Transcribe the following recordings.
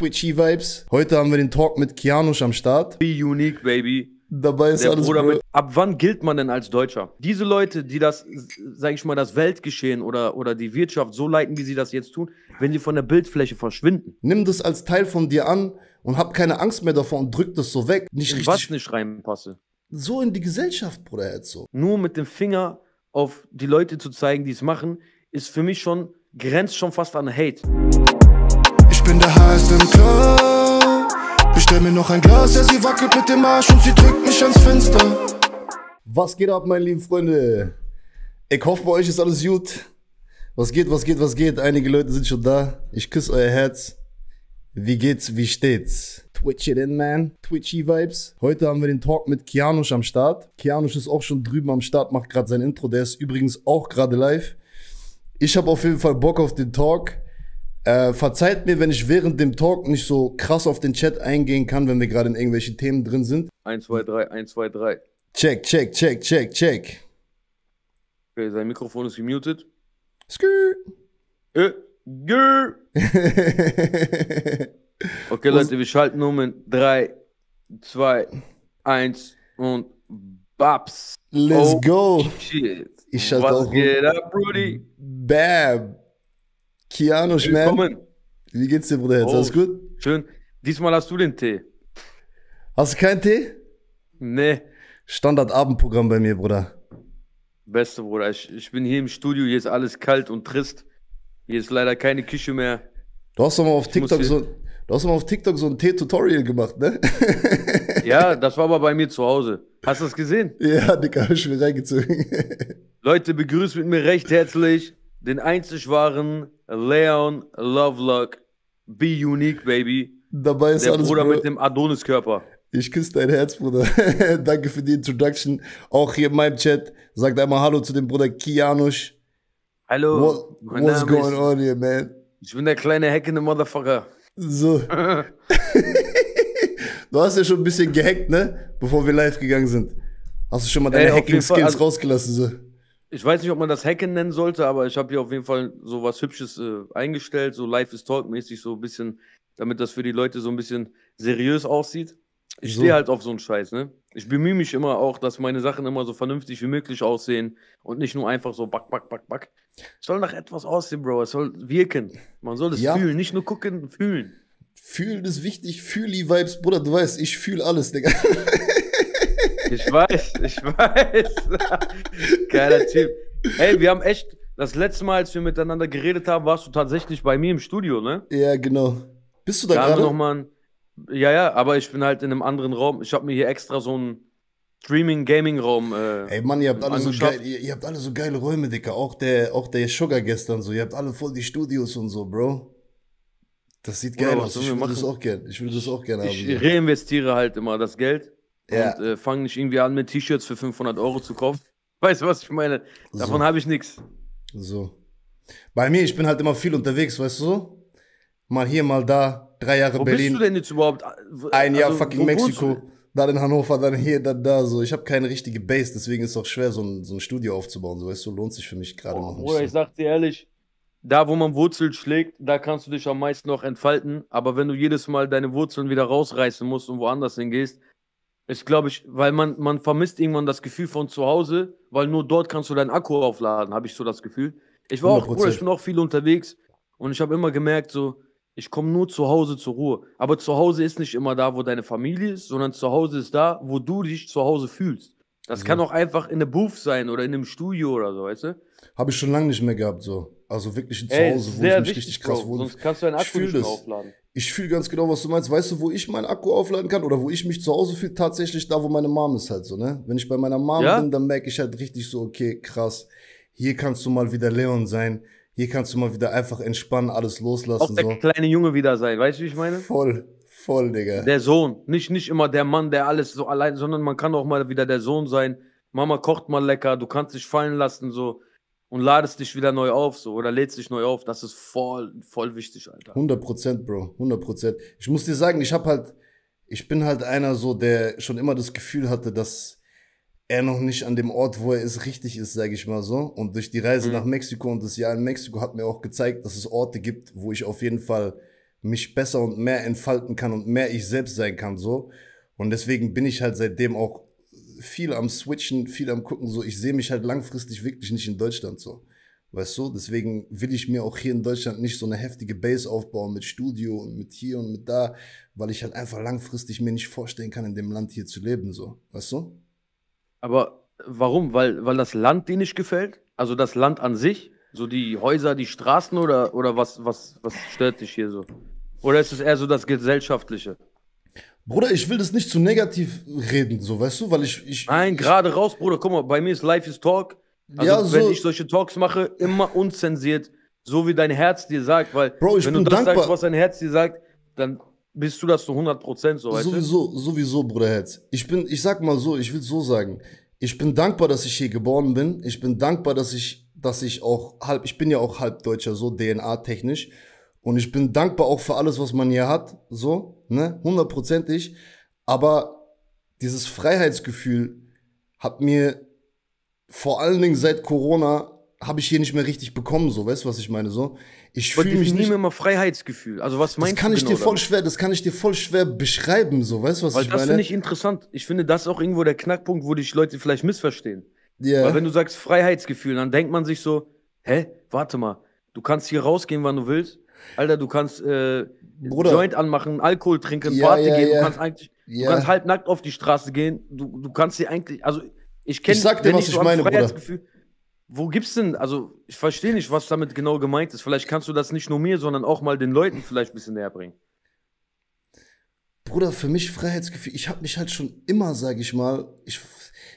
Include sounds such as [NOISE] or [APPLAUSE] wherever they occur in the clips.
twitchy Vibes. Heute haben wir den Talk mit Kianusch am Start. Be unique, baby. Dabei ist Der alles Bruder Ab wann gilt man denn als Deutscher? Diese Leute, die das, sage ich mal, das Weltgeschehen oder, oder die Wirtschaft so leiten, wie sie das jetzt tun, wenn sie von der Bildfläche verschwinden. Nimm das als Teil von dir an und hab keine Angst mehr davor und drück das so weg. Nicht richtig. Was nicht reinpasse. So in die Gesellschaft, Bruder Herzog. Nur mit dem Finger auf die Leute zu zeigen, die es machen, ist für mich schon, grenzt schon fast an Hate. Ich bin der Heiß im Club. Bestell mir noch ein Glas, ja, sie wackelt mit dem Arsch und sie drückt mich ans Fenster. Was geht ab, meine lieben Freunde? Ich hoffe, bei euch ist alles gut. Was geht, was geht, was geht? Einige Leute sind schon da. Ich küsse euer Herz. Wie geht's, wie steht's? Twitch it in, man. Twitchy Vibes. Heute haben wir den Talk mit Kianusch am Start. Kianusch ist auch schon drüben am Start, macht gerade sein Intro. Der ist übrigens auch gerade live. Ich habe auf jeden Fall Bock auf den Talk. Äh, verzeiht mir, wenn ich während dem Talk nicht so krass auf den Chat eingehen kann, wenn wir gerade in irgendwelchen Themen drin sind. 1, 2, 3, 1, 2, 3. Check, check, check, check, check. Okay, sein Mikrofon ist gemutet. Skrrr. Äh, grrr. [LAUGHS] okay, Leute, wir schalten um in 3, 2, 1 und Babs. Let's oh, go. Shit. Ich schalte Was auch. geht ab, Brudi? Bam. Keanu Schmann. Wie geht's dir, Bruder? Jetzt? Oh, Alles gut? Schön. Diesmal hast du den Tee. Hast du keinen Tee? Nee. Standardabendprogramm bei mir, Bruder. Beste, Bruder. Ich, ich bin hier im Studio, hier ist alles kalt und trist. Hier ist leider keine Küche mehr. Du hast doch mal auf TikTok so, du hast mal auf TikTok so ein Tee-Tutorial gemacht, ne? [LAUGHS] ja, das war aber bei mir zu Hause. Hast du das gesehen? Ja, Digga, hab ich mir reingezogen. Leute, begrüßt mit mir recht herzlich den einzig wahren Leon Lovelock. Be unique, baby. Dabei ist Der alles Bruder Bro mit dem Adonis-Körper. Ich küsse dein Herz, Bruder. [LAUGHS] Danke für die Introduction. Auch hier in meinem Chat sagt einmal Hallo zu dem Bruder Kianusch. Hallo. What, what's going on here, man? Ich bin der kleine hackende Motherfucker. So. [LAUGHS] du hast ja schon ein bisschen gehackt, ne? Bevor wir live gegangen sind. Hast du schon mal deine Hacking-Skills also rausgelassen, so? Ich weiß nicht, ob man das Hacken nennen sollte, aber ich habe hier auf jeden Fall so was Hübsches äh, eingestellt, so Life is Talk-mäßig, so ein bisschen, damit das für die Leute so ein bisschen seriös aussieht. Ich so. stehe halt auf so einen Scheiß, ne? Ich bemühe mich immer auch, dass meine Sachen immer so vernünftig wie möglich aussehen und nicht nur einfach so back, back, back, back. Es soll nach etwas aussehen, Bro. Es soll wirken. Man soll es ja. fühlen, nicht nur gucken, fühlen. Fühlen ist wichtig, fühl die Vibes, Bruder, du weißt, ich fühle alles, Digga. [LAUGHS] Ich weiß, ich weiß. Geiler Typ. Ey, wir haben echt, das letzte Mal, als wir miteinander geredet haben, warst du tatsächlich bei mir im Studio, ne? Ja, genau. Bist du da, gerade? Noch mal ein, ja, ja, aber ich bin halt in einem anderen Raum. Ich habe mir hier extra so einen Streaming-Gaming-Raum. Äh, Ey, Mann, ihr habt, alle so geil, ihr, ihr, habt alle so geile Räume, Dicker. Auch der, auch der Sugar gestern so. Ihr habt alle voll die Studios und so, Bro. Das sieht geil Bro, aus. Ich würde das auch gerne. Ich würde das auch gerne haben. Ich reinvestiere halt immer das Geld ja. Und äh, fang nicht irgendwie an, mit T-Shirts für 500 Euro zu kaufen. [LAUGHS] Weißt du, was ich meine? Davon so. habe ich nichts. So. Bei mir, ich bin halt immer viel unterwegs, weißt du so? Mal hier, mal da, drei Jahre wo Berlin. Wo bist du denn jetzt überhaupt? Äh, ein Jahr also, fucking Mexiko, dann in Hannover, dann hier, dann da, so. Ich habe keine richtige Base, deswegen ist es auch schwer, so ein, so ein Studio aufzubauen, so, weißt du, lohnt sich für mich gerade oh, noch nicht. Oder so. ich sag dir ehrlich, da wo man Wurzeln schlägt, da kannst du dich am meisten noch entfalten, aber wenn du jedes Mal deine Wurzeln wieder rausreißen musst und woanders hingehst, ist, glaube ich, weil man, man vermisst irgendwann das Gefühl von zu Hause, weil nur dort kannst du deinen Akku aufladen, habe ich so das Gefühl. Ich war auch, Bruder, ich bin auch viel unterwegs und ich habe immer gemerkt, so, ich komme nur zu Hause zur Ruhe. Aber zu Hause ist nicht immer da, wo deine Familie ist, sondern zu Hause ist da, wo du dich zu Hause fühlst. Das ja. kann auch einfach in der Booth sein oder in einem Studio oder so, weißt du? Habe ich schon lange nicht mehr gehabt, so. Also wirklich ein Ey, Hause, wo ich mich richtig krass wohl. Sonst kannst du deinen Akku nicht aufladen. Ich fühle ganz genau, was du meinst. Weißt du, wo ich meinen Akku aufladen kann oder wo ich mich zu Hause fühle? Tatsächlich da, wo meine Mom ist halt so, ne? Wenn ich bei meiner Mom ja? bin, dann merke ich halt richtig so, okay, krass. Hier kannst du mal wieder Leon sein. Hier kannst du mal wieder einfach entspannen, alles loslassen. Auch der so. kleine Junge wieder sein, weißt du, wie ich meine? Voll, voll, Digga. Der Sohn. Nicht, nicht immer der Mann, der alles so allein, sondern man kann auch mal wieder der Sohn sein. Mama kocht mal lecker, du kannst dich fallen lassen, so und ladest dich wieder neu auf, so, oder lädst dich neu auf. Das ist voll, voll wichtig, Alter. 100 Prozent, Bro, 100 Prozent. Ich muss dir sagen, ich habe halt, ich bin halt einer so, der schon immer das Gefühl hatte, dass er noch nicht an dem Ort, wo er ist, richtig ist, sage ich mal so. Und durch die Reise mhm. nach Mexiko und das Jahr in Mexiko hat mir auch gezeigt, dass es Orte gibt, wo ich auf jeden Fall mich besser und mehr entfalten kann und mehr ich selbst sein kann, so. Und deswegen bin ich halt seitdem auch viel am Switchen, viel am Gucken. So, ich sehe mich halt langfristig wirklich nicht in Deutschland so. Weißt du, deswegen will ich mir auch hier in Deutschland nicht so eine heftige Base aufbauen mit Studio und mit hier und mit da, weil ich halt einfach langfristig mir nicht vorstellen kann, in dem Land hier zu leben, so. Weißt du? Aber warum? Weil, weil das Land dir nicht gefällt? Also das Land an sich? So die Häuser, die Straßen oder, oder was, was, was stört dich hier so? Oder ist es eher so das Gesellschaftliche? Bruder, ich will das nicht zu negativ reden, so weißt du, weil ich. ich Nein, gerade raus, Bruder. Guck mal, bei mir ist Life is Talk. Also, ja, so wenn ich solche Talks mache, immer unzensiert, so wie dein Herz dir sagt, weil Bro, wenn du das dankbar. sagst, was dein Herz dir sagt, dann bist du das zu 100% Prozent, so, weißt Sowieso, sowieso, Bruder Herz. Ich bin, ich sag mal so, ich will so sagen, ich bin dankbar, dass ich hier geboren bin. Ich bin dankbar, dass ich, dass ich auch halb, ich bin ja auch halb Deutscher, so DNA-technisch. Und ich bin dankbar auch für alles, was man hier hat, so, ne, hundertprozentig. Aber dieses Freiheitsgefühl hat mir vor allen Dingen seit Corona habe ich hier nicht mehr richtig bekommen, so, weißt du, was ich meine, so. Ich fühle mich nicht mehr mal Freiheitsgefühl. Also was meinst das kann du ich genau dir voll damit? schwer, das kann ich dir voll schwer beschreiben, so, weißt du, was Weil ich meine? Weil das finde ich interessant. Ich finde das auch irgendwo der Knackpunkt, wo dich Leute vielleicht missverstehen. Yeah. Weil wenn du sagst Freiheitsgefühl, dann denkt man sich so, hä, warte mal, du kannst hier rausgehen, wann du willst, Alter, du kannst äh, Joint anmachen, Alkohol trinken, ja, Party ja, gehen, ja. du kannst eigentlich, du kannst halt nackt auf die Straße gehen, du, du kannst dir eigentlich, also ich kenne, ich sag dir, was ich, so meine, Bruder. Wo gibt's denn, also ich verstehe nicht, was damit genau gemeint ist. Vielleicht kannst du das nicht nur mir, sondern auch mal den Leuten vielleicht ein bisschen näher bringen. Bruder, für mich Freiheitsgefühl, ich habe mich halt schon immer, sage ich mal, ich,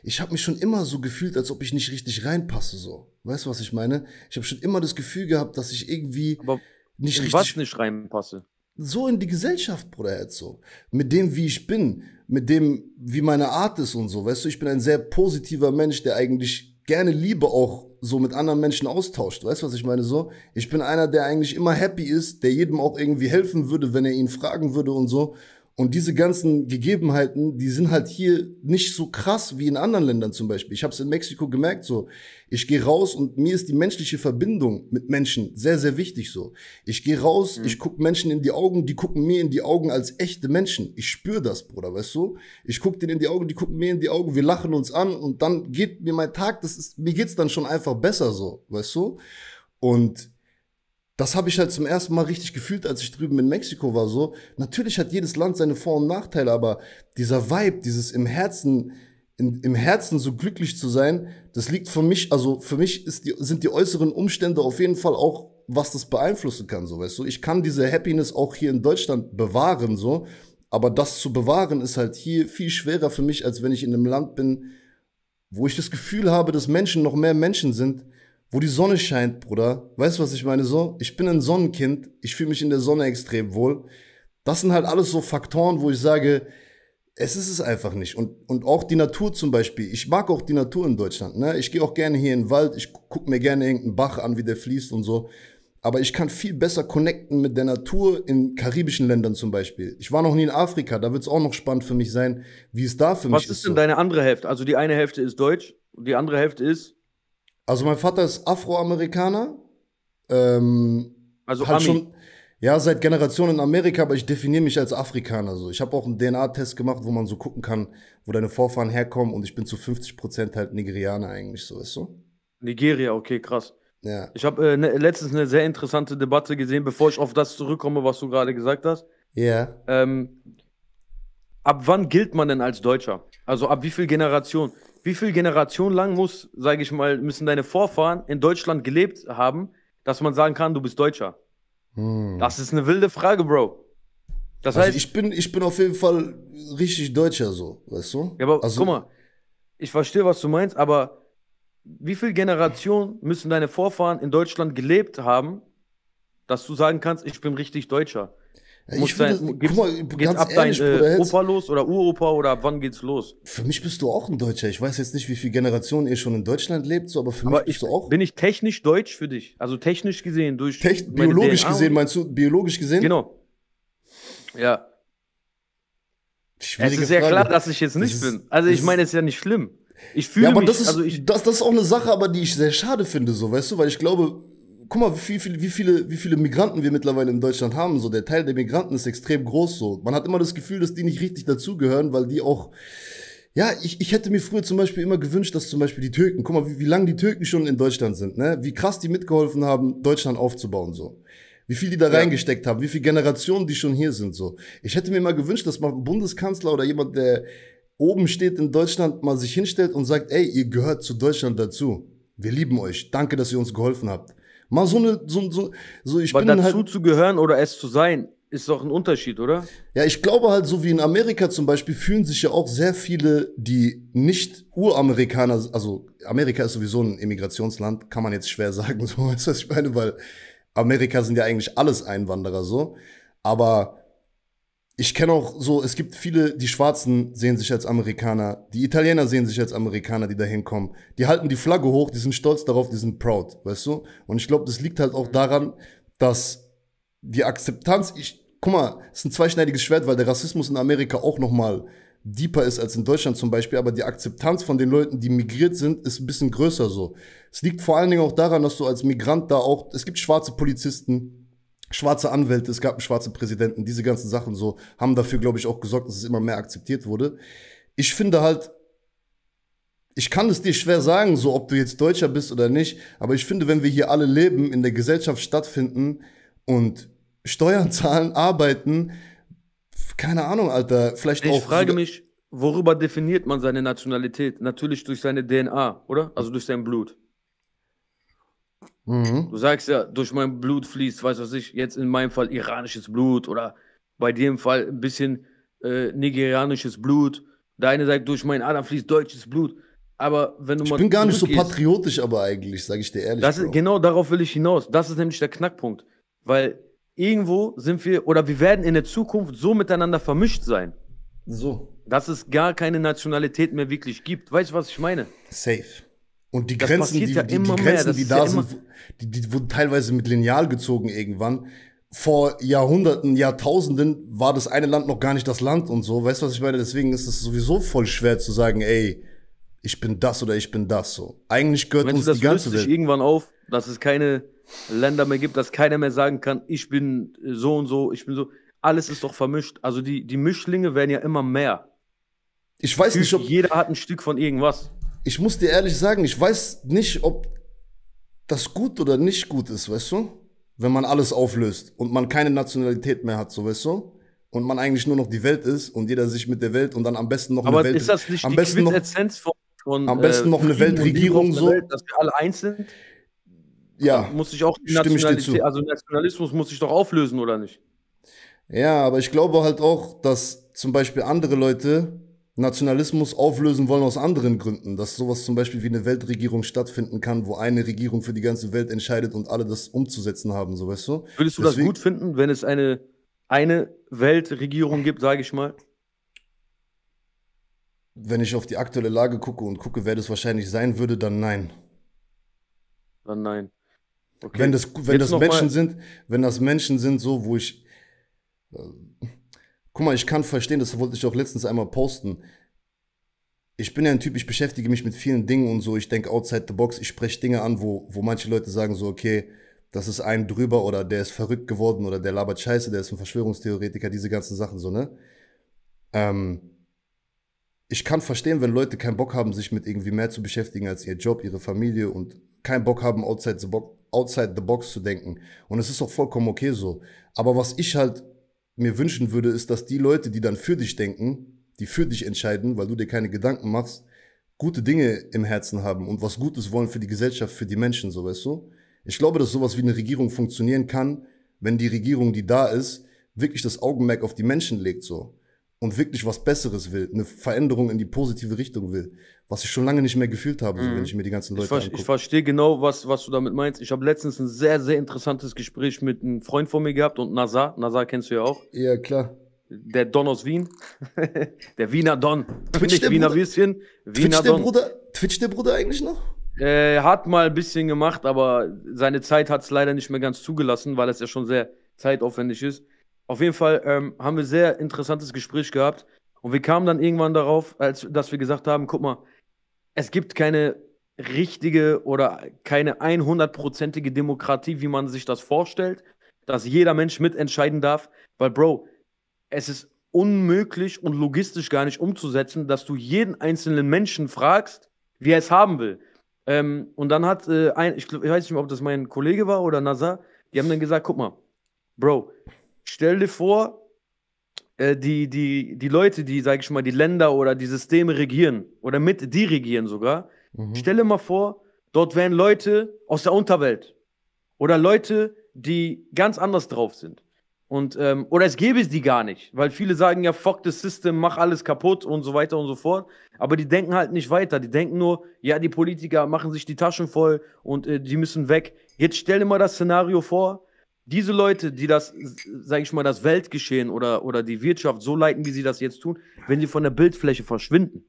ich habe mich schon immer so gefühlt, als ob ich nicht richtig reinpasse so. Weißt du, was ich meine? Ich habe schon immer das Gefühl gehabt, dass ich irgendwie Aber nicht in richtig. Was nicht reinpasse. So in die Gesellschaft, Bruder Herzog. Mit dem, wie ich bin, mit dem, wie meine Art ist und so. Weißt du, ich bin ein sehr positiver Mensch, der eigentlich gerne Liebe auch so mit anderen Menschen austauscht. Weißt du, was ich meine? So, ich bin einer, der eigentlich immer happy ist, der jedem auch irgendwie helfen würde, wenn er ihn fragen würde und so. Und diese ganzen Gegebenheiten, die sind halt hier nicht so krass wie in anderen Ländern zum Beispiel. Ich habe es in Mexiko gemerkt, so ich gehe raus und mir ist die menschliche Verbindung mit Menschen sehr, sehr wichtig so. Ich gehe raus, mhm. ich gucke Menschen in die Augen, die gucken mir in die Augen als echte Menschen. Ich spüre das, Bruder, weißt du? Ich gucke denen in die Augen, die gucken mir in die Augen, wir lachen uns an und dann geht mir mein Tag, das ist, mir geht's dann schon einfach besser so, weißt du? Und das habe ich halt zum ersten Mal richtig gefühlt, als ich drüben in Mexiko war. So, natürlich hat jedes Land seine Vor- und Nachteile, aber dieser Vibe, dieses im Herzen, in, im Herzen so glücklich zu sein, das liegt für mich, also für mich die, sind die äußeren Umstände auf jeden Fall auch, was das beeinflussen kann, so weißt du. Ich kann diese Happiness auch hier in Deutschland bewahren, so, aber das zu bewahren ist halt hier viel schwerer für mich, als wenn ich in einem Land bin, wo ich das Gefühl habe, dass Menschen noch mehr Menschen sind wo die Sonne scheint, Bruder. Weißt du, was ich meine? So, ich bin ein Sonnenkind, ich fühle mich in der Sonne extrem wohl. Das sind halt alles so Faktoren, wo ich sage, es ist es einfach nicht. Und, und auch die Natur zum Beispiel. Ich mag auch die Natur in Deutschland. Ne? Ich gehe auch gerne hier in den Wald, ich gucke mir gerne irgendeinen Bach an, wie der fließt und so. Aber ich kann viel besser connecten mit der Natur in karibischen Ländern zum Beispiel. Ich war noch nie in Afrika, da wird es auch noch spannend für mich sein, wie es da für Was mich ist. Was ist denn so. deine andere Hälfte? Also die eine Hälfte ist deutsch, die andere Hälfte ist also mein Vater ist Afroamerikaner. Ähm, also hat Ami. schon ja seit Generationen in Amerika, aber ich definiere mich als Afrikaner. So, ich habe auch einen DNA-Test gemacht, wo man so gucken kann, wo deine Vorfahren herkommen. Und ich bin zu 50 Prozent halt Nigerianer eigentlich, so ist so. Nigeria, okay, krass. Ja. Ich habe äh, ne, letztens eine sehr interessante Debatte gesehen, bevor ich auf das zurückkomme, was du gerade gesagt hast. Ja. Yeah. Ähm, ab wann gilt man denn als Deutscher? Also ab wie viel Generation? wie viel Generation lang muss, sage ich mal, müssen deine Vorfahren in Deutschland gelebt haben, dass man sagen kann, du bist Deutscher? Hm. Das ist eine wilde Frage, Bro. Das also heißt, ich bin, ich bin auf jeden Fall richtig Deutscher, so, weißt du? Ja, aber also, guck mal, ich verstehe, was du meinst, aber wie viel Generationen müssen deine Vorfahren in Deutschland gelebt haben, dass du sagen kannst, ich bin richtig Deutscher? Ja, muss ich find, dein, das, guck mal, geht ab ehrlich, dein äh, Bruder, äh, Opa los oder Uropa oder ab wann geht's los? Für mich bist du auch ein Deutscher. Ich weiß jetzt nicht, wie viele Generationen ihr schon in Deutschland lebt, so, aber für aber mich bist du auch. Bin ich technisch deutsch für dich? Also technisch gesehen durch. Techn biologisch DNA gesehen, meinst du? Biologisch gesehen? Genau. Ja. Schwierige es ist Frage. ja klar, dass ich jetzt nicht ist, bin. Also ich meine, es ist ja nicht schlimm. Ich fühle ja, aber mich, das ist, also ich, das, das ist auch eine Sache, aber die ich sehr schade finde, so, weißt du, weil ich glaube, guck mal, wie, viel, wie, viele, wie viele Migranten wir mittlerweile in Deutschland haben. So, der Teil der Migranten ist extrem groß. So, man hat immer das Gefühl, dass die nicht richtig dazugehören, weil die auch. Ja, ich, ich hätte mir früher zum Beispiel immer gewünscht, dass zum Beispiel die Türken, guck mal, wie, wie lange die Türken schon in Deutschland sind, ne? Wie krass die mitgeholfen haben, Deutschland aufzubauen, so wie viel die da ja. reingesteckt haben, wie viele Generationen die schon hier sind. So, ich hätte mir mal gewünscht, dass mal ein Bundeskanzler oder jemand, der oben steht in Deutschland, mal sich hinstellt und sagt, ey, ihr gehört zu Deutschland dazu. Wir lieben euch. Danke, dass ihr uns geholfen habt. Mal so eine, so, so, so ich Aber bin dazu halt, zu gehören oder es zu sein, ist doch ein Unterschied, oder? Ja, ich glaube halt, so wie in Amerika zum Beispiel, fühlen sich ja auch sehr viele, die nicht Uramerikaner, also Amerika ist sowieso ein Immigrationsland, kann man jetzt schwer [LAUGHS] sagen, so weißt du, was ich meine, weil Amerika sind ja eigentlich alles Einwanderer so. Aber ich kenne auch so, es gibt viele, die Schwarzen sehen sich als Amerikaner, die Italiener sehen sich als Amerikaner, die da hinkommen. Die halten die Flagge hoch, die sind stolz darauf, die sind proud, weißt du? Und ich glaube, das liegt halt auch daran, dass die Akzeptanz, ich, guck mal, ist ein zweischneidiges Schwert, weil der Rassismus in Amerika auch nochmal deeper ist als in Deutschland zum Beispiel, aber die Akzeptanz von den Leuten, die migriert sind, ist ein bisschen größer so. Es liegt vor allen Dingen auch daran, dass du als Migrant da auch, es gibt schwarze Polizisten, schwarze Anwälte, es gab einen schwarzen Präsidenten, diese ganzen Sachen so haben dafür, glaube ich, auch gesorgt, dass es immer mehr akzeptiert wurde. Ich finde halt, ich kann es dir schwer sagen, so ob du jetzt Deutscher bist oder nicht, aber ich finde, wenn wir hier alle leben, in der Gesellschaft stattfinden und Steuern [LAUGHS] zahlen, arbeiten, keine Ahnung, Alter, vielleicht ich auch. Ich frage mich, worüber definiert man seine Nationalität? Natürlich durch seine DNA, oder? Also durch sein Blut. Mhm. Du sagst ja, durch mein Blut fließt, weiß was ich, jetzt in meinem Fall iranisches Blut oder bei dem Fall ein bisschen äh, nigerianisches Blut. Deine sagt, durch meinen Adam fließt deutsches Blut. Aber wenn du ich mal. Ich bin gar nicht so patriotisch, aber eigentlich, sage ich dir ehrlich. Ist, genau darauf will ich hinaus. Das ist nämlich der Knackpunkt. Weil irgendwo sind wir oder wir werden in der Zukunft so miteinander vermischt sein. So. Dass es gar keine Nationalität mehr wirklich gibt. Weißt du, was ich meine? Safe. Und die das Grenzen, die, ja die, die Grenzen, die da ja sind, die, die wurden teilweise mit Lineal gezogen irgendwann. Vor Jahrhunderten, Jahrtausenden war das eine Land noch gar nicht das Land und so. Weißt du, was ich meine? Deswegen ist es sowieso voll schwer zu sagen, ey, ich bin das oder ich bin das so. Eigentlich gehört Wenn uns das die ganze Welt. Sich irgendwann auf, dass es keine Länder mehr gibt, dass keiner mehr sagen kann, ich bin äh, so und so, ich bin so. Alles ist doch vermischt. Also die, die Mischlinge werden ja immer mehr. Ich weiß nicht, ob jeder hat ein Stück von irgendwas ich muss dir ehrlich sagen, ich weiß nicht, ob das gut oder nicht gut ist, weißt du? Wenn man alles auflöst und man keine Nationalität mehr hat, so weißt du? Und man eigentlich nur noch die Welt ist und jeder sich mit der Welt und dann am besten noch Aber eine Welt. Aber ist das nicht am die besten noch, von, von, Am äh, besten noch eine Weltregierung so? dass wir alle eins sind? Ja. Also muss ich auch die Nationalität, also Nationalismus muss sich doch auflösen, oder nicht? Ja, aber ich glaube halt auch, dass zum Beispiel andere Leute Nationalismus auflösen wollen aus anderen Gründen, dass sowas zum Beispiel wie eine Weltregierung stattfinden kann, wo eine Regierung für die ganze Welt entscheidet und alle das umzusetzen haben, so weißt du? Würdest du Deswegen, das gut finden, wenn es eine, eine Weltregierung gibt, sage ich mal? Wenn ich auf die aktuelle Lage gucke und gucke, wer das wahrscheinlich sein würde, dann nein. Dann nein. Okay. Wenn das, wenn das Menschen mal. sind, wenn das Menschen sind, so wo ich. Äh, Guck mal, ich kann verstehen, das wollte ich auch letztens einmal posten. Ich bin ja ein Typ, ich beschäftige mich mit vielen Dingen und so. Ich denke outside the box, ich spreche Dinge an, wo, wo manche Leute sagen so, okay, das ist ein drüber oder der ist verrückt geworden oder der labert Scheiße, der ist ein Verschwörungstheoretiker, diese ganzen Sachen so, ne? Ähm, ich kann verstehen, wenn Leute keinen Bock haben, sich mit irgendwie mehr zu beschäftigen als ihr Job, ihre Familie und keinen Bock haben, outside the box, outside the box zu denken. Und es ist auch vollkommen okay so. Aber was ich halt mir wünschen würde, ist, dass die Leute, die dann für dich denken, die für dich entscheiden, weil du dir keine Gedanken machst, gute Dinge im Herzen haben und was Gutes wollen für die Gesellschaft, für die Menschen, so weißt du? Ich glaube, dass sowas wie eine Regierung funktionieren kann, wenn die Regierung, die da ist, wirklich das Augenmerk auf die Menschen legt, so und wirklich was Besseres will, eine Veränderung in die positive Richtung will, was ich schon lange nicht mehr gefühlt habe, mhm. wenn ich mir die ganzen Leute ich angucke. Ich verstehe genau, was, was du damit meinst. Ich habe letztens ein sehr, sehr interessantes Gespräch mit einem Freund von mir gehabt und Nazar. Nazar kennst du ja auch. Ja, klar. Der Don aus Wien. [LAUGHS] der Wiener Don. Twitch der Wiener Bruder. Würstchen. Wiener Twitch Don. Der Bruder, Twitch der Bruder eigentlich noch? Äh, hat mal ein bisschen gemacht, aber seine Zeit hat es leider nicht mehr ganz zugelassen, weil es ja schon sehr zeitaufwendig ist. Auf jeden Fall ähm, haben wir sehr interessantes Gespräch gehabt und wir kamen dann irgendwann darauf, als, dass wir gesagt haben, guck mal, es gibt keine richtige oder keine 100%ige Demokratie, wie man sich das vorstellt, dass jeder Mensch mitentscheiden darf, weil Bro, es ist unmöglich und logistisch gar nicht umzusetzen, dass du jeden einzelnen Menschen fragst, wie er es haben will. Ähm, und dann hat äh, ein, ich, ich weiß nicht mehr, ob das mein Kollege war oder Nazar, die haben dann gesagt, guck mal, Bro, Stell dir vor, äh, die, die, die Leute, die, sag ich mal, die Länder oder die Systeme regieren oder mit die regieren sogar, mhm. stell dir mal vor, dort wären Leute aus der Unterwelt oder Leute, die ganz anders drauf sind. Und, ähm, oder es gäbe es die gar nicht, weil viele sagen ja, fuck das System, mach alles kaputt und so weiter und so fort. Aber die denken halt nicht weiter. Die denken nur, ja, die Politiker machen sich die Taschen voll und äh, die müssen weg. Jetzt stell dir mal das Szenario vor, diese Leute, die das, sage ich mal, das Weltgeschehen oder, oder die Wirtschaft so leiten, wie sie das jetzt tun, wenn sie von der Bildfläche verschwinden,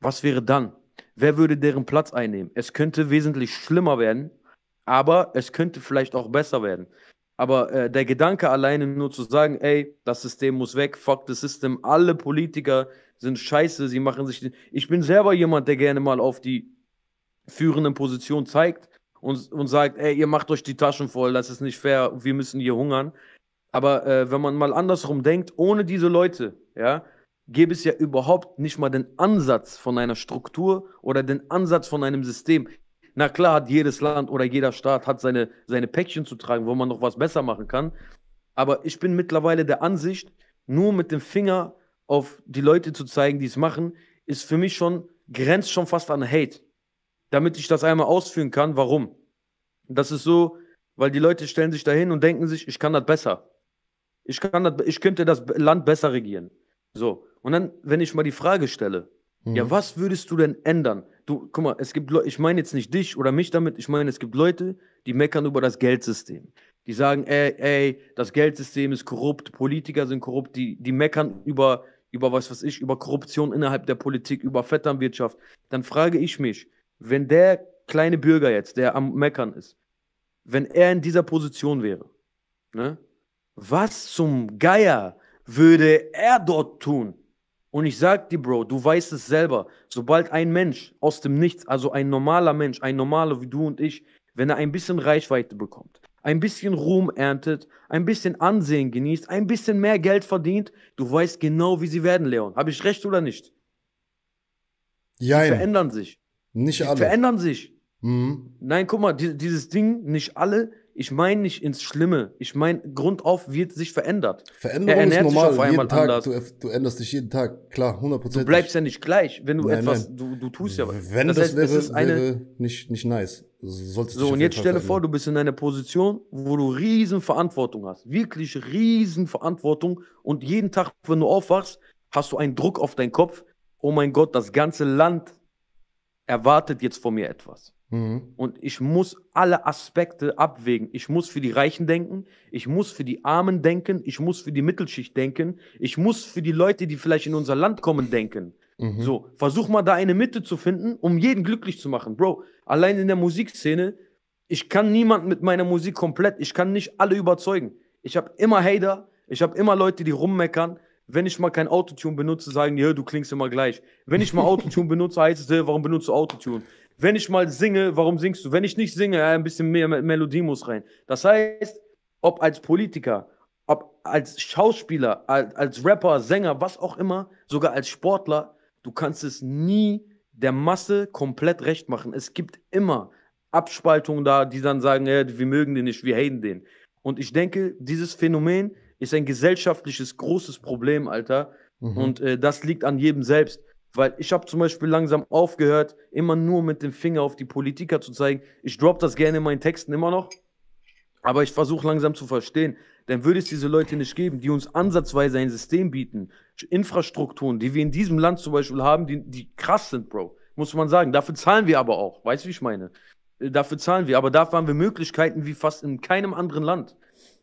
was wäre dann? Wer würde deren Platz einnehmen? Es könnte wesentlich schlimmer werden, aber es könnte vielleicht auch besser werden. Aber äh, der Gedanke alleine nur zu sagen, ey, das System muss weg, fuck the System, alle Politiker sind scheiße, sie machen sich. Ich bin selber jemand, der gerne mal auf die führenden Positionen zeigt und, und sagt, ey, ihr macht euch die Taschen voll, das ist nicht fair, wir müssen hier hungern. Aber äh, wenn man mal andersrum denkt, ohne diese Leute, ja, gäbe es ja überhaupt nicht mal den Ansatz von einer Struktur oder den Ansatz von einem System. Na klar hat jedes Land oder jeder Staat hat seine, seine Päckchen zu tragen, wo man noch was besser machen kann. Aber ich bin mittlerweile der Ansicht, nur mit dem Finger auf die Leute zu zeigen, die es machen, ist für mich schon, grenzt schon fast an Hate damit ich das einmal ausführen kann, warum. Das ist so, weil die Leute stellen sich dahin und denken sich, ich kann das besser. Ich, kann das, ich könnte das Land besser regieren. So. Und dann, wenn ich mal die Frage stelle, mhm. ja, was würdest du denn ändern? Du, guck mal, es gibt Leute, ich meine jetzt nicht dich oder mich damit, ich meine, es gibt Leute, die meckern über das Geldsystem. Die sagen, ey, ey, das Geldsystem ist korrupt, Politiker sind korrupt, die, die meckern über, über was weiß ich, über Korruption innerhalb der Politik, über Vetternwirtschaft. Dann frage ich mich, wenn der kleine Bürger jetzt, der am Meckern ist, wenn er in dieser Position wäre, ne? was zum Geier würde er dort tun? Und ich sag dir, Bro, du weißt es selber, sobald ein Mensch aus dem Nichts, also ein normaler Mensch, ein normaler wie du und ich, wenn er ein bisschen Reichweite bekommt, ein bisschen Ruhm erntet, ein bisschen Ansehen genießt, ein bisschen mehr Geld verdient, du weißt genau, wie sie werden, Leon. Habe ich recht oder nicht? Ja. Sie verändern sich. Nicht die alle. verändern sich. Mhm. Nein, guck mal, die, dieses Ding, nicht alle, ich meine nicht ins Schlimme. Ich meine, grundauf wird sich verändert. Veränderung ist normal. Auf jeden Tag, Du, du, änderst dich jeden Tag, klar, 100%. Du bleibst ja nicht gleich, wenn du nein, etwas, nein. Du, du tust ja was. Wenn das, das heißt, wäre, das ist eine, wäre nicht, nicht nice. Solltest so, und jetzt stelle vor, du bist in einer Position, wo du riesen Verantwortung hast. Wirklich riesen Verantwortung. Und jeden Tag, wenn du aufwachst, hast du einen Druck auf deinen Kopf. Oh mein Gott, das ganze Land erwartet jetzt von mir etwas. Mhm. Und ich muss alle Aspekte abwägen. Ich muss für die Reichen denken, ich muss für die Armen denken, ich muss für die Mittelschicht denken, ich muss für die Leute, die vielleicht in unser Land kommen, denken. Mhm. So, versuch mal da eine Mitte zu finden, um jeden glücklich zu machen. Bro, allein in der Musikszene, ich kann niemanden mit meiner Musik komplett, ich kann nicht alle überzeugen. Ich habe immer Hater, ich habe immer Leute, die rummeckern, wenn ich mal kein Autotune benutze, sagen die, du klingst immer gleich. Wenn ich mal [LAUGHS] Autotune benutze, heißt es, warum benutzt du Autotune? Wenn ich mal singe, warum singst du? Wenn ich nicht singe, äh, ein bisschen mehr Melodie muss rein. Das heißt, ob als Politiker, ob als Schauspieler, als, als Rapper, Sänger, was auch immer, sogar als Sportler, du kannst es nie der Masse komplett recht machen. Es gibt immer Abspaltungen da, die dann sagen, ja, wir mögen den nicht, wir haten den. Und ich denke, dieses Phänomen ist ein gesellschaftliches großes Problem, Alter. Mhm. Und äh, das liegt an jedem selbst. Weil ich habe zum Beispiel langsam aufgehört, immer nur mit dem Finger auf die Politiker zu zeigen. Ich drop das gerne in meinen Texten immer noch, aber ich versuche langsam zu verstehen. Dann würde es diese Leute nicht geben, die uns ansatzweise ein System bieten, Infrastrukturen, die wir in diesem Land zum Beispiel haben, die, die krass sind, Bro. Muss man sagen. Dafür zahlen wir aber auch. Weißt du, wie ich meine? Äh, dafür zahlen wir. Aber dafür haben wir Möglichkeiten wie fast in keinem anderen Land.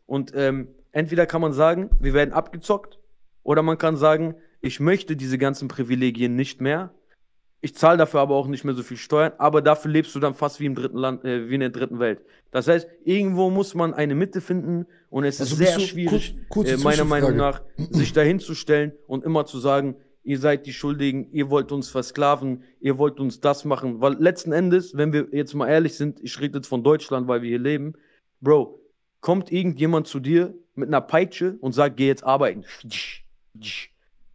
Und ähm, entweder kann man sagen, wir werden abgezockt, oder man kann sagen, ich möchte diese ganzen Privilegien nicht mehr. Ich zahle dafür aber auch nicht mehr so viel Steuern, aber dafür lebst du dann fast wie im dritten Land, äh, wie in der dritten Welt. Das heißt, irgendwo muss man eine Mitte finden und es also ist sehr schwierig, kurz, äh, meiner Meinung nach, sich dahin zu stellen und immer zu sagen, ihr seid die Schuldigen, ihr wollt uns versklaven, ihr wollt uns das machen. Weil letzten Endes, wenn wir jetzt mal ehrlich sind, ich rede jetzt von Deutschland, weil wir hier leben, Bro, kommt irgendjemand zu dir mit einer Peitsche und sagt, geh jetzt arbeiten.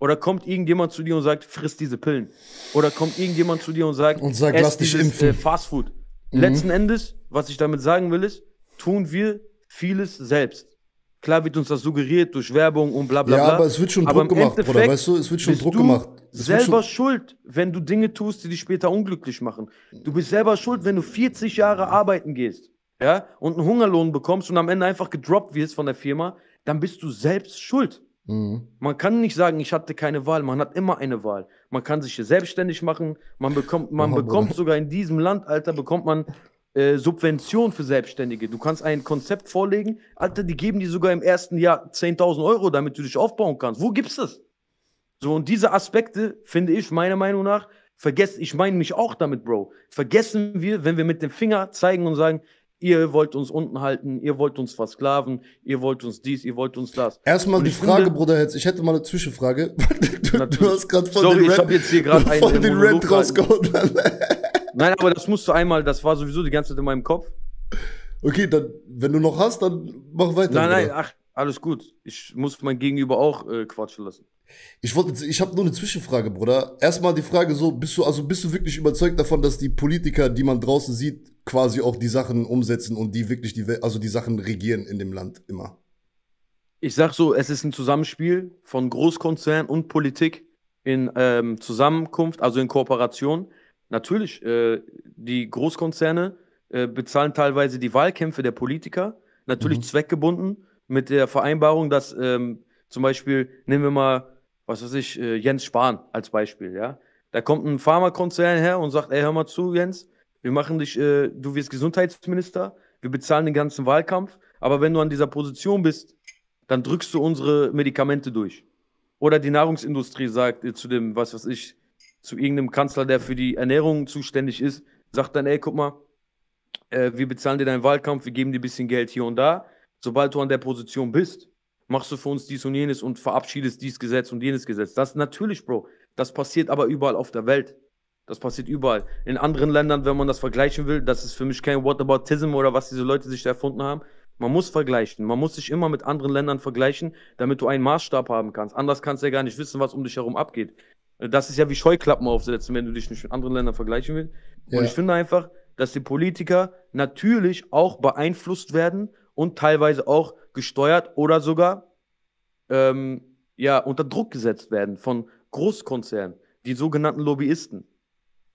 Oder kommt irgendjemand zu dir und sagt, friss diese Pillen. Oder kommt irgendjemand zu dir und sagt, und sagt lass dich äh, impfen. Äh, Fastfood. Mhm. Letzten Endes, was ich damit sagen will, ist, tun wir vieles selbst. Klar wird uns das suggeriert durch Werbung und bla bla bla. Ja, aber es wird schon aber Druck gemacht, Endeffekt Bruder, weißt du, es wird schon Druck du gemacht. Es selber schuld, wenn du Dinge tust, die dich später unglücklich machen. Du bist selber schuld, wenn du 40 Jahre arbeiten gehst ja, und einen Hungerlohn bekommst und am Ende einfach gedroppt wirst von der Firma, dann bist du selbst schuld. Mhm. Man kann nicht sagen, ich hatte keine Wahl. Man hat immer eine Wahl. Man kann sich hier selbstständig machen. Man bekommt, man oh, bekommt Bruder. sogar in diesem Land, Alter, bekommt man äh, Subvention für Selbstständige. Du kannst ein Konzept vorlegen. Alter, die geben dir sogar im ersten Jahr 10.000 Euro, damit du dich aufbauen kannst. Wo gibt's das? So, und diese Aspekte, finde ich, meiner Meinung nach, vergessen, ich meine mich auch damit, Bro. Vergessen wir, wenn wir mit dem Finger zeigen und sagen, ihr wollt uns unten halten, ihr wollt uns versklaven, ihr wollt uns dies, ihr wollt uns das. Erstmal die Frage, finde, Bruder Hetz, ich hätte mal eine Zwischenfrage. [LAUGHS] Du, du hast gerade voll Sorry, den hab jetzt hier gerade einen von den Rap rausgehauen. [LAUGHS] Nein, aber das musst du einmal, das war sowieso die ganze Zeit in meinem Kopf. Okay, dann, wenn du noch hast, dann mach weiter. Nein, nein, Bruder. ach, alles gut. Ich muss mein Gegenüber auch äh, quatschen lassen. Ich wollte, ich habe nur eine Zwischenfrage, Bruder. Erstmal die Frage so, bist du also bist du wirklich überzeugt davon, dass die Politiker, die man draußen sieht, quasi auch die Sachen umsetzen und die wirklich die also die Sachen regieren in dem Land immer? Ich sag so, es ist ein Zusammenspiel von Großkonzern und Politik in ähm, Zusammenkunft, also in Kooperation. Natürlich, äh, die Großkonzerne äh, bezahlen teilweise die Wahlkämpfe der Politiker, natürlich mhm. zweckgebunden mit der Vereinbarung, dass ähm, zum Beispiel, nehmen wir mal was weiß ich, äh, Jens Spahn als Beispiel, ja. Da kommt ein Pharmakonzern her und sagt, ey, hör mal zu, Jens, wir machen dich, äh, du wirst Gesundheitsminister, wir bezahlen den ganzen Wahlkampf, aber wenn du an dieser Position bist, dann drückst du unsere Medikamente durch. Oder die Nahrungsindustrie sagt äh, zu dem, was weiß ich, zu irgendeinem Kanzler, der für die Ernährung zuständig ist, sagt dann, ey, guck mal, äh, wir bezahlen dir deinen Wahlkampf, wir geben dir ein bisschen Geld hier und da. Sobald du an der Position bist, machst du für uns dies und jenes und verabschiedest dies Gesetz und jenes Gesetz. Das natürlich, Bro, das passiert aber überall auf der Welt. Das passiert überall. In anderen Ländern, wenn man das vergleichen will, das ist für mich kein Whataboutism oder was diese Leute sich da erfunden haben. Man muss vergleichen. Man muss sich immer mit anderen Ländern vergleichen, damit du einen Maßstab haben kannst. Anders kannst du ja gar nicht wissen, was um dich herum abgeht. Das ist ja wie Scheuklappen aufsetzen, wenn du dich nicht mit anderen Ländern vergleichen willst. Ja. Und ich finde einfach, dass die Politiker natürlich auch beeinflusst werden und teilweise auch gesteuert oder sogar ähm, ja, unter Druck gesetzt werden von Großkonzernen, die sogenannten Lobbyisten.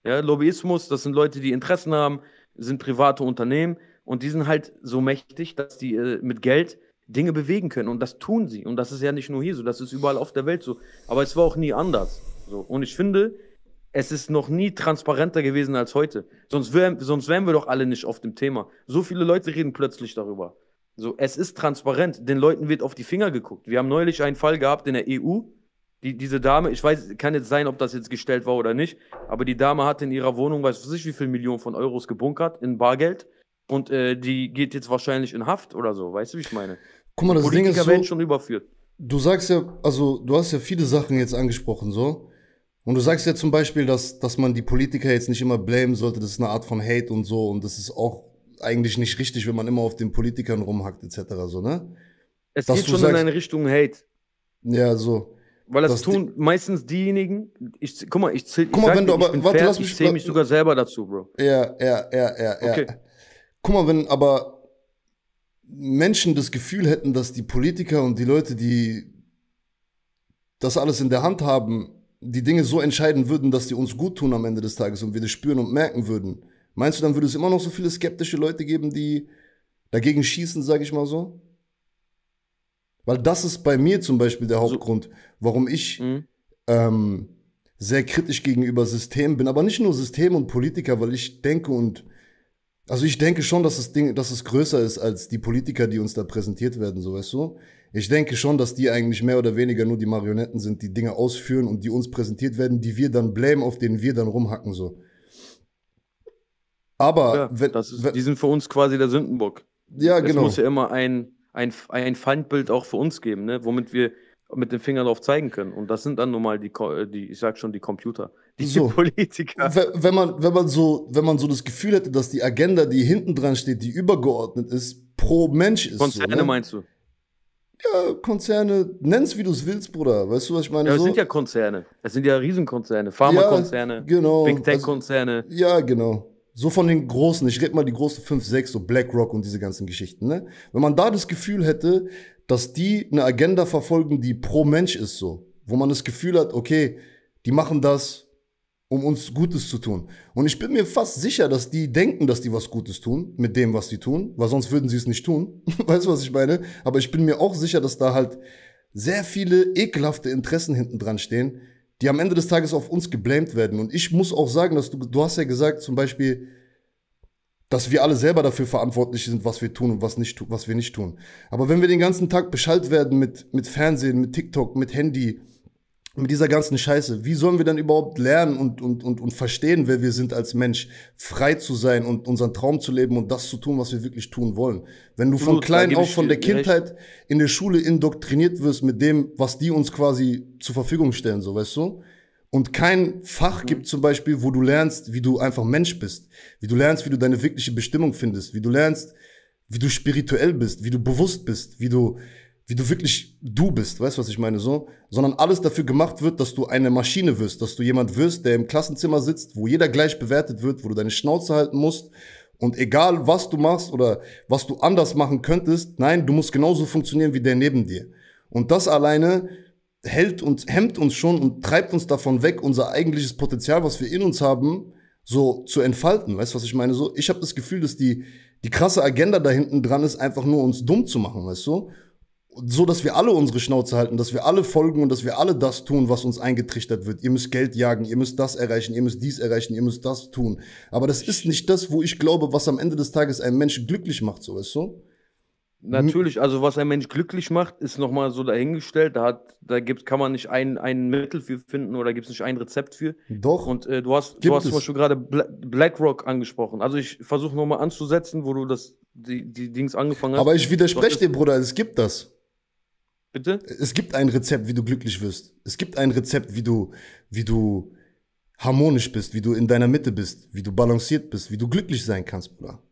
Ja, Lobbyismus, das sind Leute, die Interessen haben, sind private Unternehmen und die sind halt so mächtig, dass die äh, mit Geld Dinge bewegen können und das tun sie und das ist ja nicht nur hier so, das ist überall auf der Welt so, aber es war auch nie anders so und ich finde, es ist noch nie transparenter gewesen als heute. Sonst, wär, sonst wären wir doch alle nicht auf dem Thema. So viele Leute reden plötzlich darüber. So, es ist transparent. Den Leuten wird auf die Finger geguckt. Wir haben neulich einen Fall gehabt in der EU. Die, diese Dame, ich weiß, kann jetzt sein, ob das jetzt gestellt war oder nicht, aber die Dame hat in ihrer Wohnung, weiß ich, wie viel Millionen von Euros gebunkert in Bargeld. Und äh, die geht jetzt wahrscheinlich in Haft oder so. Weißt du, wie ich meine? Guck mal, das Politiker Ding ist werden so, schon überführt. Du sagst ja, also du hast ja viele Sachen jetzt angesprochen, so. Und du sagst ja zum Beispiel, dass, dass man die Politiker jetzt nicht immer blamen sollte, das ist eine Art von Hate und so und das ist auch eigentlich nicht richtig, wenn man immer auf den Politikern rumhackt, etc. So, ne? Es Dass geht schon sagst, in eine Richtung Hate. Ja, so. Weil das, tun die meistens diejenigen, ich, guck mal, ich zähle, guck mal, wenn dir, warte, fair, lass mich, ich zähle mich sogar selber dazu, Bro. Ja, ja, ja, ja, ja. Okay. Guck mal, wenn aber Menschen das Gefühl hätten, dass die Politiker und die Leute, die das alles in der Hand haben, die Dinge so entscheiden würden, dass die uns gut tun am Ende des Tages und wir das spüren und merken würden, Meinst du, dann würde es immer noch so viele skeptische Leute geben, die dagegen schießen, sage ich mal so? Weil das ist bei mir zum Beispiel der Hauptgrund, warum ich mhm. ähm, sehr kritisch gegenüber Systemen bin. Aber nicht nur System und Politiker, weil ich denke und also ich denke schon, dass das Ding, dass es größer ist als die Politiker, die uns da präsentiert werden, so weißt du. Ich denke schon, dass die eigentlich mehr oder weniger nur die Marionetten sind, die Dinge ausführen und die uns präsentiert werden, die wir dann blamen, auf denen wir dann rumhacken so. Aber ja, wenn, ist, wenn, die sind für uns quasi der Sündenbock. Ja, genau. Es muss ja immer ein, ein, ein Feindbild auch für uns geben, ne? womit wir mit dem Finger drauf zeigen können. Und das sind dann nun mal die, die ich sag schon, die Computer, die, so. [LAUGHS] Politiker. Wenn man, wenn, man so, wenn man so das Gefühl hätte, dass die Agenda, die hinten dran steht, die übergeordnet ist, pro Mensch ist. Konzerne so, ne? meinst du? Ja, Konzerne, nenn's wie du es willst, Bruder. Weißt du, was ich meine? Ja, es so? sind ja Konzerne. Es sind ja Riesenkonzerne, Pharmakonzerne, ja, genau. Big Tech-Konzerne. Also, ja, genau so von den Großen, ich rede mal die großen 5, 6, so BlackRock und diese ganzen Geschichten, ne? Wenn man da das Gefühl hätte, dass die eine Agenda verfolgen, die pro Mensch ist so, wo man das Gefühl hat, okay, die machen das, um uns Gutes zu tun. Und ich bin mir fast sicher, dass die denken, dass die was Gutes tun, mit dem, was sie tun, weil sonst würden sie es nicht tun. [LAUGHS] weißt du, was ich meine? Aber ich bin mir auch sicher, dass da halt sehr viele ekelhafte Interessen hinten dran stehen, die am Ende des Tages auf uns geblämt werden. Und ich muss auch sagen, dass du, du hast ja gesagt, zum Beispiel, dass wir alle selber dafür verantwortlich sind, was wir tun und was, nicht, was wir nicht tun. Aber wenn wir den ganzen Tag beschallt werden mit, mit Fernsehen, mit TikTok, mit Handy, mit dieser ganzen Scheiße. Wie sollen wir dann überhaupt lernen und, und, und, und verstehen, wer wir sind als Mensch, frei zu sein und unseren Traum zu leben und das zu tun, was wir wirklich tun wollen? Wenn du von klein auf, von der Kindheit in der Schule indoktriniert wirst mit dem, was die uns quasi zur Verfügung stellen, so weißt du? Und kein Fach mhm. gibt zum Beispiel, wo du lernst, wie du einfach Mensch bist, wie du lernst, wie du deine wirkliche Bestimmung findest, wie du lernst, wie du spirituell bist, wie du bewusst bist, wie du wie du wirklich du bist, weißt du, was ich meine so, sondern alles dafür gemacht wird, dass du eine Maschine wirst, dass du jemand wirst, der im Klassenzimmer sitzt, wo jeder gleich bewertet wird, wo du deine Schnauze halten musst und egal was du machst oder was du anders machen könntest, nein, du musst genauso funktionieren wie der neben dir. Und das alleine hält uns, hemmt uns schon und treibt uns davon weg, unser eigentliches Potenzial, was wir in uns haben, so zu entfalten. Weißt du, was ich meine? So, ich habe das Gefühl, dass die, die krasse Agenda da hinten dran ist, einfach nur uns dumm zu machen, weißt du? so dass wir alle unsere Schnauze halten, dass wir alle folgen und dass wir alle das tun, was uns eingetrichtert wird. Ihr müsst Geld jagen, ihr müsst das erreichen, ihr müsst dies erreichen, ihr müsst das tun. Aber das ist nicht das, wo ich glaube, was am Ende des Tages einen Menschen glücklich macht, so ist so. Natürlich, also was ein Mensch glücklich macht, ist nochmal so dahingestellt. Da, hat, da gibt, kann man nicht ein, ein Mittel für finden oder gibt es nicht ein Rezept für. Doch. Und äh, du hast, du hast zum Beispiel gerade BlackRock angesprochen. Also ich versuche nochmal anzusetzen, wo du das, die, die Dings angefangen hast. Aber ich widerspreche dir, Bruder, es gibt das. Bitte? Es gibt ein Rezept, wie du glücklich wirst. Es gibt ein Rezept, wie du, wie du harmonisch bist, wie du in deiner Mitte bist, wie du balanciert bist, wie du glücklich sein kannst, Bruder.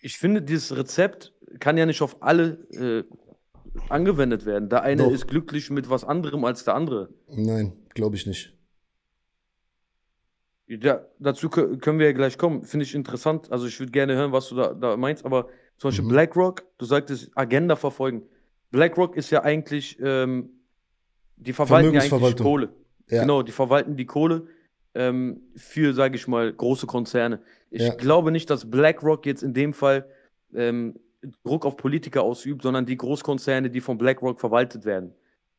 Ich finde, dieses Rezept kann ja nicht auf alle äh, angewendet werden. Der eine Doch. ist glücklich mit was anderem als der andere. Nein, glaube ich nicht. Ja, dazu können wir ja gleich kommen. Finde ich interessant. Also ich würde gerne hören, was du da, da meinst. Aber zum Beispiel mhm. BlackRock, du sagtest Agenda verfolgen. BlackRock ist ja eigentlich, ähm, die verwalten ja eigentlich die Kohle. Ja. Genau, die verwalten die Kohle ähm, für, sage ich mal, große Konzerne. Ich ja. glaube nicht, dass BlackRock jetzt in dem Fall ähm, Druck auf Politiker ausübt, sondern die Großkonzerne, die von BlackRock verwaltet werden.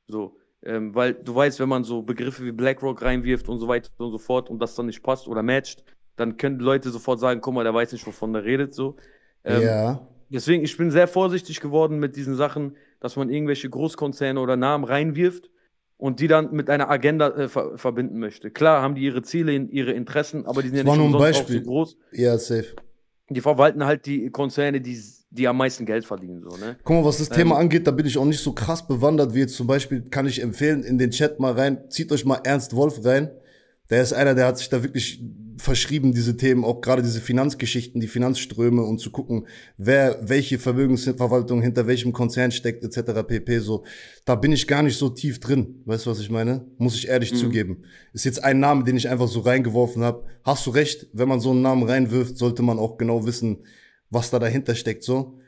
So, ähm, weil du weißt, wenn man so Begriffe wie BlackRock reinwirft und so weiter und so fort und das dann nicht passt oder matcht, dann können Leute sofort sagen, guck mal, der weiß nicht, wovon der redet. So. Ähm, ja. Deswegen, ich bin sehr vorsichtig geworden mit diesen Sachen dass man irgendwelche Großkonzerne oder Namen reinwirft und die dann mit einer Agenda äh, ver verbinden möchte. Klar haben die ihre Ziele, ihre Interessen, aber die sind ja nicht umsonst Beispiel. auch so groß. Ja, safe. Die verwalten halt die Konzerne, die, die am meisten Geld verdienen. So, ne? Guck mal, was das ähm, Thema angeht, da bin ich auch nicht so krass bewandert wie jetzt zum Beispiel, kann ich empfehlen, in den Chat mal rein, zieht euch mal Ernst Wolf rein. Der ist einer, der hat sich da wirklich verschrieben, diese Themen, auch gerade diese Finanzgeschichten, die Finanzströme und zu gucken, wer welche Vermögensverwaltung hinter welchem Konzern steckt, etc. pp. So, da bin ich gar nicht so tief drin. Weißt du, was ich meine? Muss ich ehrlich mhm. zugeben. Ist jetzt ein Name, den ich einfach so reingeworfen habe. Hast du recht, wenn man so einen Namen reinwirft, sollte man auch genau wissen, was da dahinter steckt. So.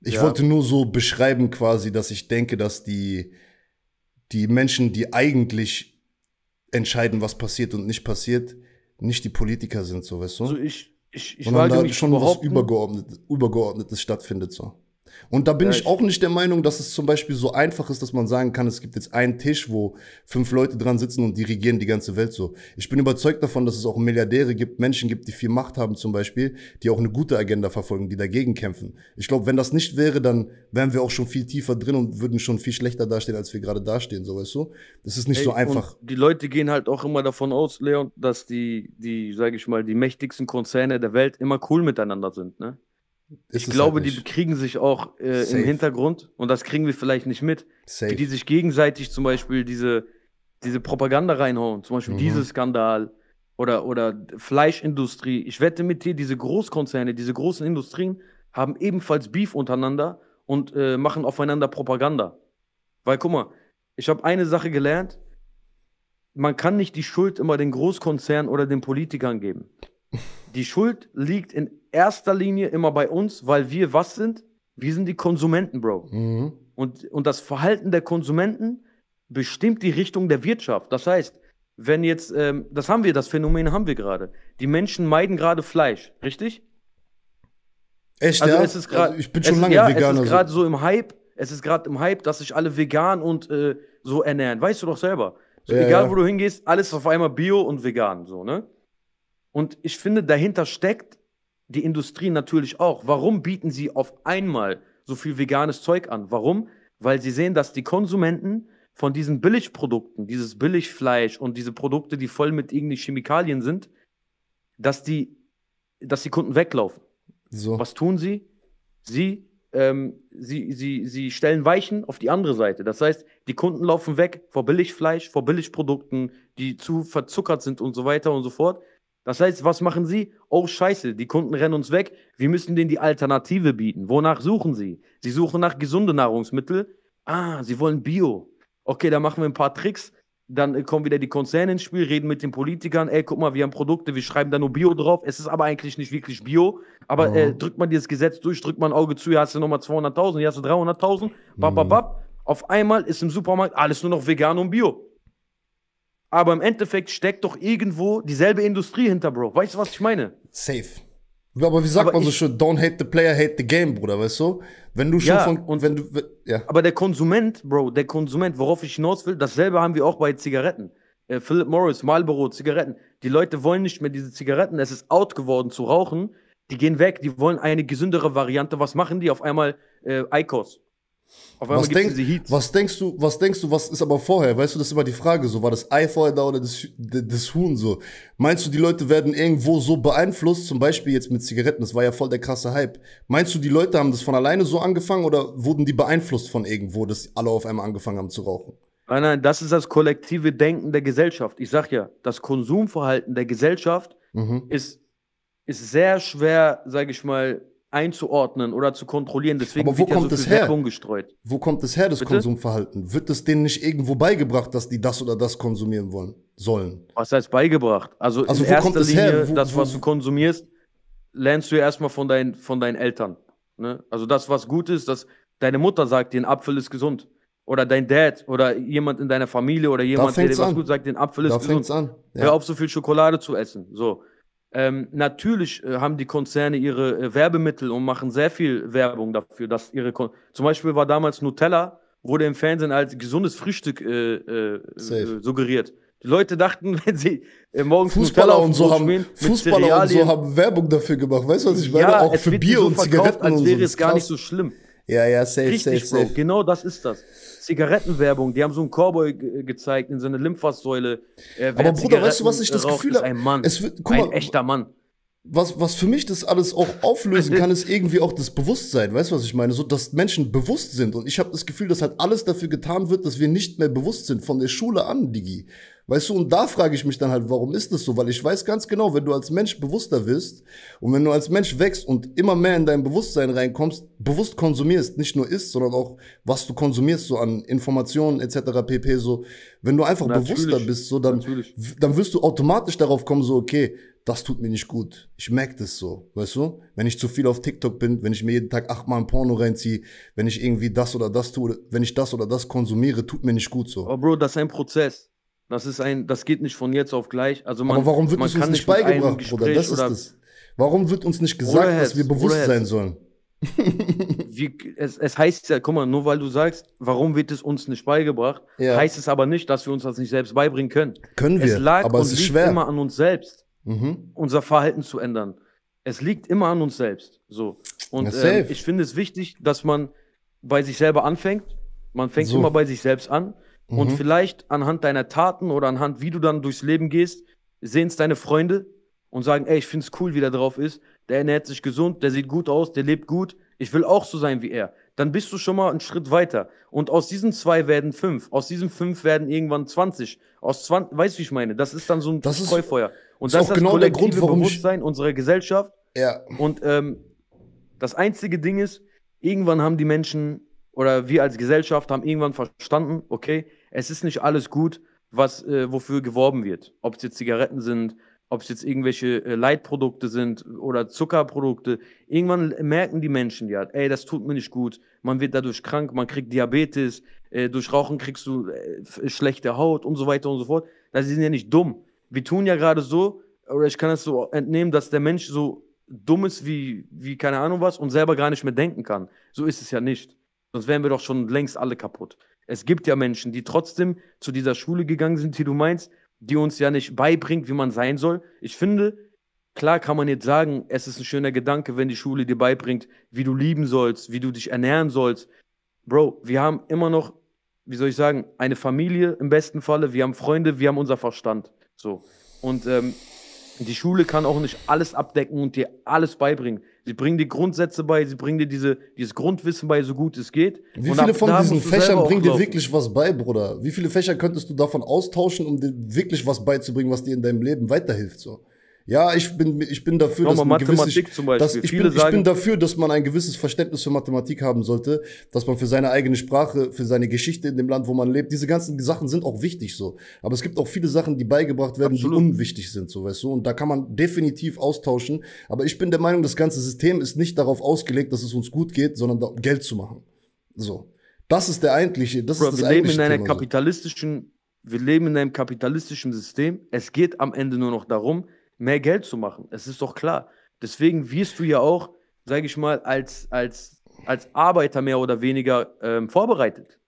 Ich ja. wollte nur so beschreiben, quasi, dass ich denke, dass die, die Menschen, die eigentlich entscheiden, was passiert und nicht passiert, nicht die Politiker sind, so weißt du? Also ich, ich, ich Sondern da schon was Übergeordnetes, Übergeordnetes stattfindet, so. Und da bin ja, ich auch nicht der Meinung, dass es zum Beispiel so einfach ist, dass man sagen kann, es gibt jetzt einen Tisch, wo fünf Leute dran sitzen und die regieren die ganze Welt so. Ich bin überzeugt davon, dass es auch Milliardäre gibt, Menschen gibt, die viel Macht haben zum Beispiel, die auch eine gute Agenda verfolgen, die dagegen kämpfen. Ich glaube, wenn das nicht wäre, dann wären wir auch schon viel tiefer drin und würden schon viel schlechter dastehen, als wir gerade dastehen, so weißt du? Das ist nicht Ey, so einfach. die Leute gehen halt auch immer davon aus, Leon, dass die, die, sage ich mal, die mächtigsten Konzerne der Welt immer cool miteinander sind, ne? ich glaube, halt die kriegen sich auch äh, im Hintergrund und das kriegen wir vielleicht nicht mit, Safe. wie die sich gegenseitig zum Beispiel diese, diese Propaganda reinhauen, zum Beispiel mhm. dieser Skandal oder, oder Fleischindustrie. Ich wette mit dir, diese Großkonzerne, diese großen Industrien haben ebenfalls Beef untereinander und äh, machen aufeinander Propaganda. Weil guck mal, ich habe eine Sache gelernt, man kann nicht die Schuld immer den Großkonzernen oder den Politikern geben. [LAUGHS] Die Schuld liegt in erster Linie immer bei uns, weil wir was sind? Wir sind die Konsumenten, Bro. Mhm. Und, und das Verhalten der Konsumenten bestimmt die Richtung der Wirtschaft. Das heißt, wenn jetzt, ähm, das haben wir, das Phänomen haben wir gerade. Die Menschen meiden gerade Fleisch, richtig? Echt, also ja? Es ist grad, also ich bin schon es, lange ja, Veganer. Es ist also- gerade so im Hype, es ist gerade im Hype, dass sich alle vegan und äh, so ernähren. Weißt du doch selber. So, ja, egal, ja. wo du hingehst, alles auf einmal bio und vegan, so, ne? Und ich finde, dahinter steckt die Industrie natürlich auch. Warum bieten sie auf einmal so viel veganes Zeug an? Warum? Weil sie sehen, dass die Konsumenten von diesen Billigprodukten, dieses Billigfleisch und diese Produkte, die voll mit irgendwelchen Chemikalien sind, dass die, dass die Kunden weglaufen. So. Was tun sie? Sie, ähm, sie, sie, sie stellen Weichen auf die andere Seite. Das heißt, die Kunden laufen weg vor Billigfleisch, vor Billigprodukten, die zu verzuckert sind und so weiter und so fort. Das heißt, was machen sie? Oh scheiße, die Kunden rennen uns weg. Wir müssen denen die Alternative bieten. Wonach suchen sie? Sie suchen nach gesunden Nahrungsmitteln. Ah, sie wollen Bio. Okay, da machen wir ein paar Tricks. Dann äh, kommen wieder die Konzerne ins Spiel, reden mit den Politikern. Ey, guck mal, wir haben Produkte, wir schreiben da nur Bio drauf. Es ist aber eigentlich nicht wirklich Bio. Aber äh, mhm. äh, drückt man dieses Gesetz durch, drückt man ein Auge zu, hier hast du nochmal 200.000, hier hast du 300.000. Bap, bap, mhm. bap. Auf einmal ist im Supermarkt alles nur noch vegan und Bio aber im Endeffekt steckt doch irgendwo dieselbe Industrie hinter, Bro. Weißt du, was ich meine? Safe. Aber wie sagt aber man so schön, don't hate the player, hate the game, Bruder, weißt du? Wenn du schon ja, von. Und, wenn du, ja. Aber der Konsument, Bro, der Konsument, worauf ich hinaus will, dasselbe haben wir auch bei Zigaretten. Äh, Philip Morris, Marlboro, Zigaretten. Die Leute wollen nicht mehr diese Zigaretten, es ist out geworden zu rauchen. Die gehen weg, die wollen eine gesündere Variante. Was machen die auf einmal? Äh, Eikos was, denk, was, denkst du, was denkst du, was ist aber vorher? Weißt du, das ist immer die Frage, so war das Ei vorher da oder das, das Huhn so? Meinst du, die Leute werden irgendwo so beeinflusst, zum Beispiel jetzt mit Zigaretten, das war ja voll der krasse Hype. Meinst du, die Leute haben das von alleine so angefangen oder wurden die beeinflusst von irgendwo, dass alle auf einmal angefangen haben zu rauchen? Nein, nein, das ist das kollektive Denken der Gesellschaft. Ich sag ja, das Konsumverhalten der Gesellschaft mhm. ist, ist sehr schwer, sage ich mal, einzuordnen oder zu kontrollieren. Deswegen Aber wo wird kommt ja so viel Werbung gestreut. Wo kommt es her, das Bitte? Konsumverhalten? Wird es denen nicht irgendwo beigebracht, dass die das oder das konsumieren wollen sollen? Was heißt beigebracht? Also, also in wo erster kommt es Linie, her? Wo, das, was du konsumierst, lernst du ja erstmal von, dein, von deinen Eltern. Ne? Also das, was gut ist, dass deine Mutter sagt, den Apfel ist gesund. Oder dein Dad oder jemand in deiner Familie oder jemand, der dir was an. gut sagt, den Apfel ist da gesund. An. Ja. Hör auf, so viel Schokolade zu essen. So. Ähm, natürlich äh, haben die Konzerne ihre äh, Werbemittel und machen sehr viel Werbung dafür, dass ihre Kon zum Beispiel war damals Nutella wurde im Fernsehen als gesundes Frühstück äh, äh, äh suggeriert. Die Leute dachten, [LAUGHS] wenn sie äh, morgens Fußballer und so haben Fußballer und so haben Werbung dafür gemacht, weißt du was ich meine? Ja, Auch für Bier so und Zigaretten als und so. wäre es gar nicht so schlimm. Ja, ja, safe, Richtig, safe, Bro. Safe. Genau das ist das. Zigarettenwerbung, die haben so einen Cowboy gezeigt in seiner Lymphfasssäule. Aber Bruder, weißt du, was ich das raucht, Gefühl habe? Ein Mann. Es wird, guck mal, ein echter Mann. Was, was für mich das alles auch auflösen [LAUGHS] kann, ist irgendwie auch das Bewusstsein. Weißt du, was ich meine? So, dass Menschen bewusst sind. Und ich habe das Gefühl, dass halt alles dafür getan wird, dass wir nicht mehr bewusst sind. Von der Schule an, Digi. Weißt du, und da frage ich mich dann halt, warum ist das so? Weil ich weiß ganz genau, wenn du als Mensch bewusster wirst und wenn du als Mensch wächst und immer mehr in dein Bewusstsein reinkommst, bewusst konsumierst, nicht nur isst, sondern auch, was du konsumierst, so an Informationen etc. pp. So, wenn du einfach Natürlich. bewusster bist, so, dann, dann wirst du automatisch darauf kommen, so, okay, das tut mir nicht gut. Ich merke das so, weißt du? Wenn ich zu viel auf TikTok bin, wenn ich mir jeden Tag achtmal ein Porno reinziehe, wenn ich irgendwie das oder das tue, wenn ich das oder das konsumiere, tut mir nicht gut so. Oh Bro, das ist ein Prozess. Das ist ein, das geht nicht von jetzt auf gleich. Also man, Aber warum wird uns, uns nicht beigebracht, Bruder? Das ist das. Warum wird uns nicht gesagt, Heads, dass wir bewusst sein sollen? [LAUGHS] Wie, es, es, heißt ja, guck mal, nur weil du sagst, warum wird es uns nicht beigebracht, ja. heißt es aber nicht, dass wir uns das nicht selbst beibringen können. Können wir, es lag aber und es ist liegt schwer. immer an uns selbst, mhm. unser Verhalten zu ändern. Es liegt immer an uns selbst. So. Und ähm, ich finde es wichtig, dass man bei sich selber anfängt. Man fängt so. immer bei sich selbst an Mhm. Und vielleicht anhand deiner Taten oder anhand, wie du dann durchs Leben gehst, sehen es deine Freunde und sagen, ey, ich find's cool, wie der drauf ist. Der ernährt sich gesund, der sieht gut aus, der lebt gut. Ich will auch so sein wie er. Dann bist du schon mal einen Schritt weiter. Und aus diesen zwei werden fünf. Aus diesen fünf werden irgendwann 20. Aus 20, weißt du, wie ich meine? Das ist dann so ein das ist, Und das ist, das genau der Grund, warum Bewusstsein ich... unserer Gesellschaft. Ja. Und ähm, das einzige Ding ist, irgendwann haben die Menschen oder wir als Gesellschaft haben irgendwann verstanden, okay, es ist nicht alles gut, was, äh, wofür geworben wird. Ob es jetzt Zigaretten sind, ob es jetzt irgendwelche äh, Leitprodukte sind oder Zuckerprodukte. Irgendwann merken die Menschen ja, ey, das tut mir nicht gut. Man wird dadurch krank, man kriegt Diabetes, äh, durch Rauchen kriegst du äh, schlechte Haut und so weiter und so fort. Das also sind ja nicht dumm. Wir tun ja gerade so, oder ich kann das so entnehmen, dass der Mensch so dumm ist wie, wie keine Ahnung was und selber gar nicht mehr denken kann. So ist es ja nicht. Sonst wären wir doch schon längst alle kaputt. Es gibt ja Menschen, die trotzdem zu dieser Schule gegangen sind, die du meinst, die uns ja nicht beibringt, wie man sein soll. Ich finde, klar kann man jetzt sagen, es ist ein schöner Gedanke, wenn die Schule dir beibringt, wie du lieben sollst, wie du dich ernähren sollst. Bro, wir haben immer noch, wie soll ich sagen, eine Familie im besten Falle, wir haben Freunde, wir haben unser Verstand. So. Und ähm, die Schule kann auch nicht alles abdecken und dir alles beibringen. Sie bringen dir Grundsätze bei, sie bringen dir diese, dieses Grundwissen bei, so gut es geht. Wie viele von diesen Fächern bringen dir wirklich was bei, Bruder? Wie viele Fächer könntest du davon austauschen, um dir wirklich was beizubringen, was dir in deinem Leben weiterhilft? So? Ja, ich bin, ich bin dafür, dass man gewisses, zum Dass, ich, bin, ich bin dafür, dass man ein gewisses Verständnis für Mathematik haben sollte, dass man für seine eigene Sprache, für seine Geschichte in dem Land, wo man lebt, diese ganzen Sachen sind auch wichtig so. Aber es gibt auch viele Sachen, die beigebracht werden, absolut. die unwichtig sind, so weißt du. Und da kann man definitiv austauschen. Aber ich bin der Meinung, das ganze System ist nicht darauf ausgelegt, dass es uns gut geht, sondern Geld zu machen. So. Das ist der eigentliche, das Bro, ist das wir leben in einer Thema, kapitalistischen, so. wir leben in einem kapitalistischen System. Es geht am Ende nur noch darum, mehr Geld zu machen. Es ist doch klar. Deswegen wirst du ja auch, sage ich mal, als, als, als Arbeiter mehr oder weniger ähm, vorbereitet.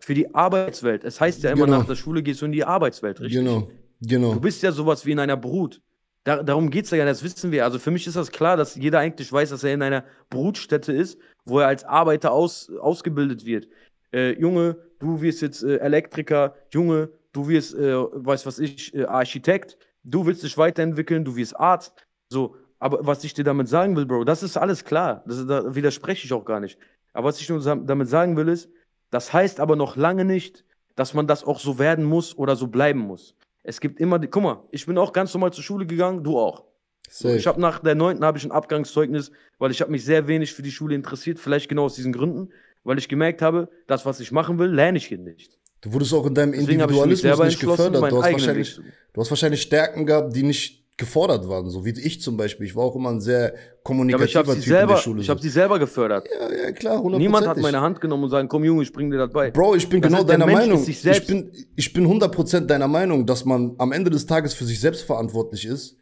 Für die Arbeitswelt. Es heißt ja immer, genau. nach der Schule gehst du in die Arbeitswelt, richtig? Genau, genau. Du bist ja sowas wie in einer Brut. Da, darum geht es ja, das wissen wir. Also für mich ist das klar, dass jeder eigentlich weiß, dass er in einer Brutstätte ist, wo er als Arbeiter aus, ausgebildet wird. Äh, Junge, du wirst jetzt äh, Elektriker, Junge, du wirst, äh, weiß was ich, äh, Architekt, Du willst dich weiterentwickeln, du wirst Arzt. So, aber was ich dir damit sagen will, Bro, das ist alles klar. Das, da widerspreche ich auch gar nicht. Aber was ich nur damit sagen will, ist, das heißt aber noch lange nicht, dass man das auch so werden muss oder so bleiben muss. Es gibt immer, die, guck mal, ich bin auch ganz normal zur Schule gegangen, du auch. Safe. Ich habe nach der 9. habe ich ein Abgangszeugnis, weil ich habe mich sehr wenig für die Schule interessiert, vielleicht genau aus diesen Gründen, weil ich gemerkt habe, das, was ich machen will, lerne ich hier nicht. Du wurdest auch in deinem Deswegen Individualismus nicht gefördert. Du hast, wahrscheinlich, du hast wahrscheinlich Stärken gehabt, die nicht gefordert waren, so wie ich zum Beispiel. Ich war auch immer ein sehr kommunikativer ja, Typ selber, in der Schule. Ich habe sie selber gefördert. Ja, ja klar, 100%. Niemand hat meine Hand genommen und sagen, komm Junge, ich bring dir das bei. Bro, ich bin das genau deiner Meinung. Ich bin, ich bin 100% deiner Meinung, dass man am Ende des Tages für sich selbst verantwortlich ist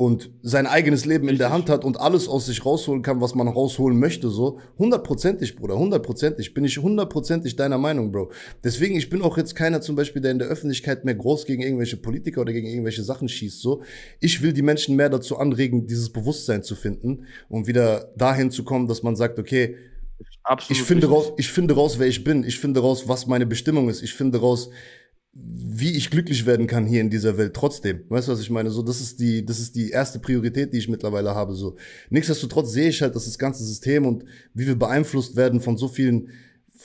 und sein eigenes Leben Richtig. in der Hand hat und alles aus sich rausholen kann, was man rausholen möchte, so. Hundertprozentig, Bruder, hundertprozentig. Bin ich hundertprozentig deiner Meinung, Bro. Deswegen, ich bin auch jetzt keiner zum Beispiel, der in der Öffentlichkeit mehr groß gegen irgendwelche Politiker oder gegen irgendwelche Sachen schießt, so. Ich will die Menschen mehr dazu anregen, dieses Bewusstsein zu finden und wieder dahin zu kommen, dass man sagt, okay, Absolut ich finde, richtig. raus, ich finde raus, wer ich bin. Ich finde raus, was meine Bestimmung ist. Ich finde raus, wie ich glücklich werden kann hier in dieser Welt trotzdem. Weißt du, was ich meine? So, das ist die, das ist die erste Priorität, die ich mittlerweile habe. So, nichtsdestotrotz sehe ich halt, dass das ganze System und wie wir beeinflusst werden von so vielen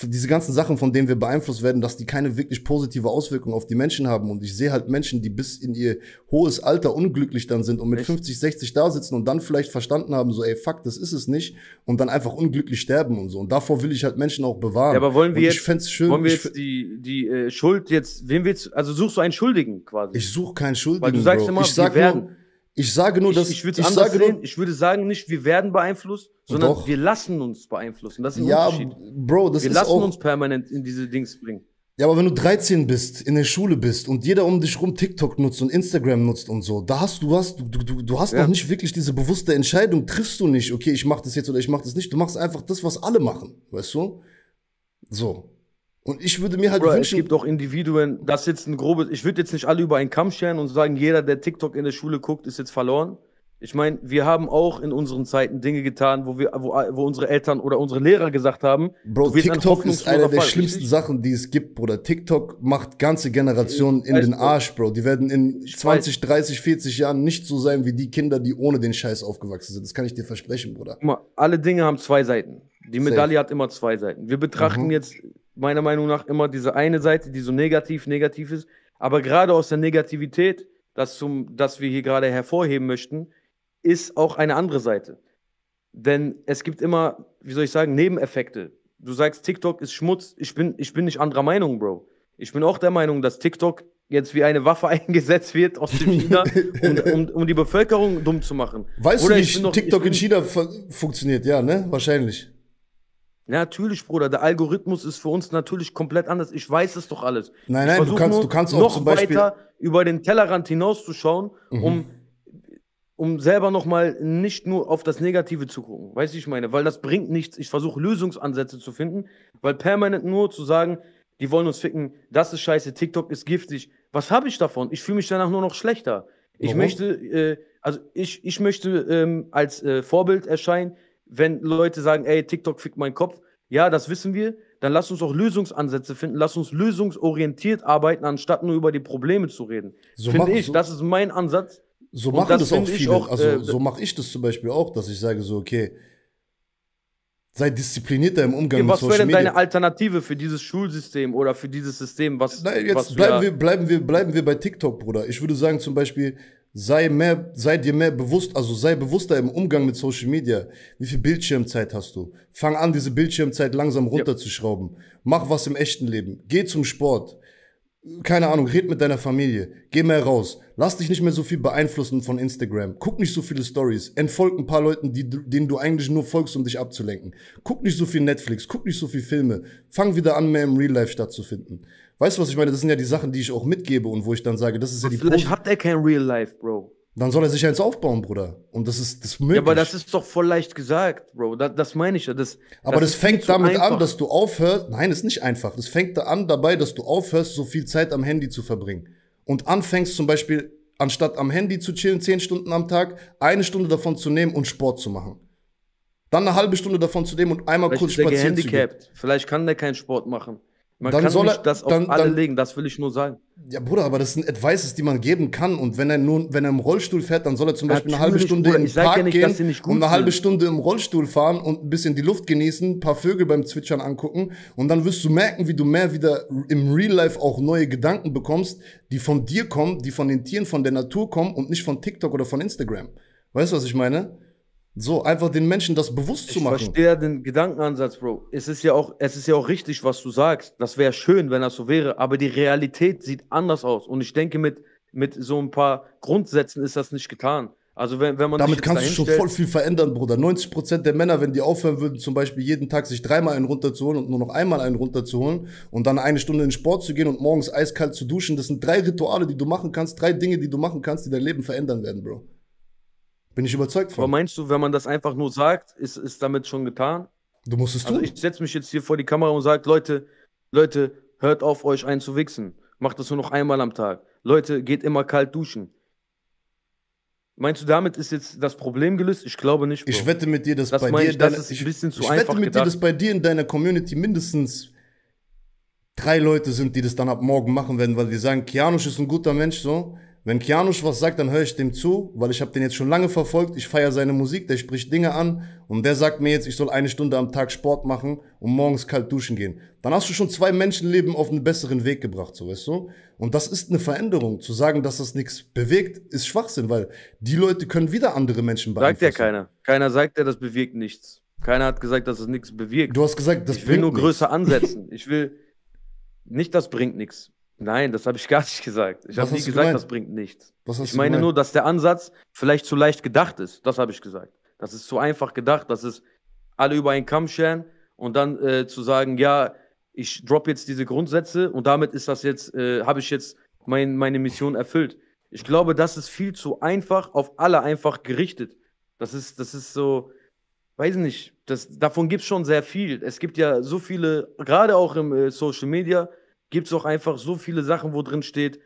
diese ganzen Sachen, von denen wir beeinflusst werden, dass die keine wirklich positive Auswirkung auf die Menschen haben. Und ich sehe halt Menschen, die bis in ihr hohes Alter unglücklich dann sind und mit Echt? 50, 60 da sitzen und dann vielleicht verstanden haben, so, ey, fuck, das ist es nicht. Und dann einfach unglücklich sterben und so. Und davor will ich halt Menschen auch bewahren. Ja, aber wollen wir, jetzt, schön, wollen wir jetzt die, die äh, Schuld jetzt, wem willst also suchst du einen Schuldigen quasi? Ich suche keinen Schuldigen. Weil du sagst Bro. immer, ich sag wir werden. Nur, ich sage nur, dass ich, ich, ich sage sehen. Nur, ich würde sagen nicht, wir werden beeinflusst, sondern Doch. wir lassen uns beeinflussen. Das ist ein ja, Unterschied. Bro, das wir ist lassen auch uns permanent in diese Dings bringen. Ja, aber wenn du 13 bist, in der Schule bist und jeder um dich rum TikTok nutzt und Instagram nutzt und so, da hast du was, du, du, du hast ja. noch nicht wirklich diese bewusste Entscheidung, triffst du nicht, okay, ich mach das jetzt oder ich mach das nicht, du machst einfach das, was alle machen, weißt du? So. Und ich würde mir halt Oder wünschen. Es gibt auch Individuen, das ist jetzt ein grobes. Ich würde jetzt nicht alle über einen Kamm scheren und sagen, jeder, der TikTok in der Schule guckt, ist jetzt verloren. Ich meine, wir haben auch in unseren Zeiten Dinge getan, wo wir, wo, wo unsere Eltern oder unsere Lehrer gesagt haben, Bro, TikTok ist einer der schlimmsten Sachen, die es gibt, Bruder. TikTok macht ganze Generationen in den Arsch, Bro. Die werden in 20, 30, 40 Jahren nicht so sein wie die Kinder, die ohne den Scheiß aufgewachsen sind. Das kann ich dir versprechen, Bruder. Guck mal, alle Dinge haben zwei Seiten. Die Medaille Safe. hat immer zwei Seiten. Wir betrachten mhm. jetzt meiner Meinung nach immer diese eine Seite, die so negativ, negativ ist. Aber gerade aus der Negativität, das, zum, das wir hier gerade hervorheben möchten, ist auch eine andere Seite. Denn es gibt immer, wie soll ich sagen, Nebeneffekte. Du sagst, TikTok ist Schmutz. Ich bin, ich bin nicht anderer Meinung, Bro. Ich bin auch der Meinung, dass TikTok jetzt wie eine Waffe [LAUGHS] eingesetzt wird aus China, [LAUGHS] um, um, um, die Bevölkerung dumm zu machen. Weißt Oder du, wie TikTok in China funktioniert? Ja, ne? Wahrscheinlich. Natürlich, Bruder, der Algorithmus ist für uns natürlich komplett anders. Ich weiß es doch alles. Nein, nein, du kannst, du kannst auch noch zum Beispiel weiter über den Tellerrand hinauszuschauen, mhm. um, um selber nochmal nicht nur auf das Negative zu gucken. Weißt du, ich meine, weil das bringt nichts. Ich versuche Lösungsansätze zu finden, weil permanent nur zu sagen, die wollen uns ficken, das ist scheiße, TikTok ist giftig. Was habe ich davon? Ich fühle mich danach nur noch schlechter. Ich Warum? möchte, äh, also ich, ich möchte ähm, als äh, Vorbild erscheinen, wenn Leute sagen, ey, TikTok fickt meinen Kopf, ja, das wissen wir, dann lass uns auch Lösungsansätze finden, lass uns lösungsorientiert arbeiten, anstatt nur über die Probleme zu reden. So finde ich, so das ist mein Ansatz. So machen das, das auch viele. Auch, also äh, so mache ich das zum Beispiel auch, dass ich sage so, okay, sei disziplinierter im Umgang okay, mit Social Media. Was wäre denn deine Alternative für dieses Schulsystem oder für dieses System, was? Nein, jetzt was bleiben wir, bleiben wir, bleiben wir bei TikTok, Bruder. Ich würde sagen zum Beispiel, sei mehr, sei dir mehr bewusst, also sei bewusster im Umgang mit Social Media. Wie viel Bildschirmzeit hast du? Fang an, diese Bildschirmzeit langsam runterzuschrauben. Mach was im echten Leben. Geh zum Sport. Keine Ahnung, red mit deiner Familie. Geh mehr raus. Lass dich nicht mehr so viel beeinflussen von Instagram. Guck nicht so viele Stories. Entfolg ein paar Leuten, die, denen du eigentlich nur folgst, um dich abzulenken. Guck nicht so viel Netflix. Guck nicht so viel Filme. Fang wieder an, mehr im Real Life stattzufinden. Weißt du, was ich meine? Das sind ja die Sachen, die ich auch mitgebe und wo ich dann sage, das ist ja die Vielleicht Posi hat er kein Real Life, Bro. Dann soll er sich eins aufbauen, Bruder. Und das ist das ist möglich. Ja, aber das ist doch voll leicht gesagt, Bro. Das, das meine ich ja. Das, aber das, das fängt damit einfach. an, dass du aufhörst. Nein, ist nicht einfach. Das fängt da an dabei, dass du aufhörst, so viel Zeit am Handy zu verbringen. Und anfängst zum Beispiel, anstatt am Handy zu chillen, zehn Stunden am Tag, eine Stunde davon zu nehmen und Sport zu machen. Dann eine halbe Stunde davon zu nehmen und einmal Vielleicht kurz spazieren zu gehen. Vielleicht kann der keinen Sport machen. Man dann kann soll er, das auf dann, alle dann, legen, das will ich nur sagen. Ja, Bruder, aber das sind Advices, die man geben kann. Und wenn er nun, wenn er im Rollstuhl fährt, dann soll er zum Beispiel Natürlich, eine halbe Stunde Bruder, in den Park ja nicht, gehen und eine halbe Stunde im Rollstuhl fahren und ein bisschen die Luft genießen, ein paar Vögel beim Zwitschern angucken. Und dann wirst du merken, wie du mehr wieder im Real Life auch neue Gedanken bekommst, die von dir kommen, die von den Tieren, von der Natur kommen und nicht von TikTok oder von Instagram. Weißt du, was ich meine? So, einfach den Menschen das bewusst ich zu machen. Ich verstehe den Gedankenansatz, Bro. Es ist ja auch, es ist ja auch richtig, was du sagst. Das wäre schön, wenn das so wäre, aber die Realität sieht anders aus. Und ich denke, mit, mit so ein paar Grundsätzen ist das nicht getan. Also wenn, wenn man Damit kannst du schon voll viel verändern, Bruder. 90% der Männer, wenn die aufhören würden, zum Beispiel jeden Tag sich dreimal einen runterzuholen und nur noch einmal einen runterzuholen und dann eine Stunde in Sport zu gehen und morgens eiskalt zu duschen, das sind drei Rituale, die du machen kannst, drei Dinge, die du machen kannst, die dein Leben verändern werden, Bro. Bin ich überzeugt von. Aber meinst du, wenn man das einfach nur sagt, ist, ist damit schon getan? Du musst es also tun. Ich setze mich jetzt hier vor die Kamera und sage, Leute, Leute, hört auf, euch einzuwichsen. Macht das nur noch einmal am Tag. Leute, geht immer kalt duschen. Meinst du, damit ist jetzt das Problem gelöst? Ich glaube nicht. Bro. Ich wette mit dir, dass das bei dir, ich, deine, das ich, ich wette mit gedacht. dir, dass bei dir in deiner Community mindestens drei Leute sind, die das dann ab morgen machen werden, weil die sagen, Kianusch ist ein guter Mensch so. Wenn Kianusch was sagt, dann höre ich dem zu, weil ich habe den jetzt schon lange verfolgt, ich feiere seine Musik, der spricht Dinge an und der sagt mir jetzt, ich soll eine Stunde am Tag Sport machen und morgens kalt duschen gehen. Dann hast du schon zwei Menschenleben auf einen besseren Weg gebracht, so weißt du? Und das ist eine Veränderung. Zu sagen, dass das nichts bewegt, ist Schwachsinn, weil die Leute können wieder andere Menschen beeinflussen. Sagt ja keiner. Keiner sagt ja, das bewirkt nichts. Keiner hat gesagt, dass es nichts bewirkt. Du hast gesagt, das ich Ich will nur größer ansetzen. Ich will nicht, das bringt nichts. Nein, das habe ich [LAUGHS] gar nicht gesagt. Ich habe nie gesagt, gemeint? das bringt nichts. ich meine nur, dass der Ansatz vielleicht zu leicht gedacht ist. Das habe ich gesagt. Das ist zu einfach gedacht, dass es alle über einen Kamm scheren und dann äh, zu sagen, ja, ich drop jetzt diese Grundsätze und damit ist das jetzt, äh, habe ich jetzt mein, meine Mission erfüllt. Ich glaube, das ist viel zu einfach, auf alle einfach gerichtet. Das ist, das ist so, weiß nicht, das, davon gibt es schon sehr viel. Es gibt ja so viele, gerade auch im äh, Social Media, gibt es auch einfach so viele Sachen, wo drin steht,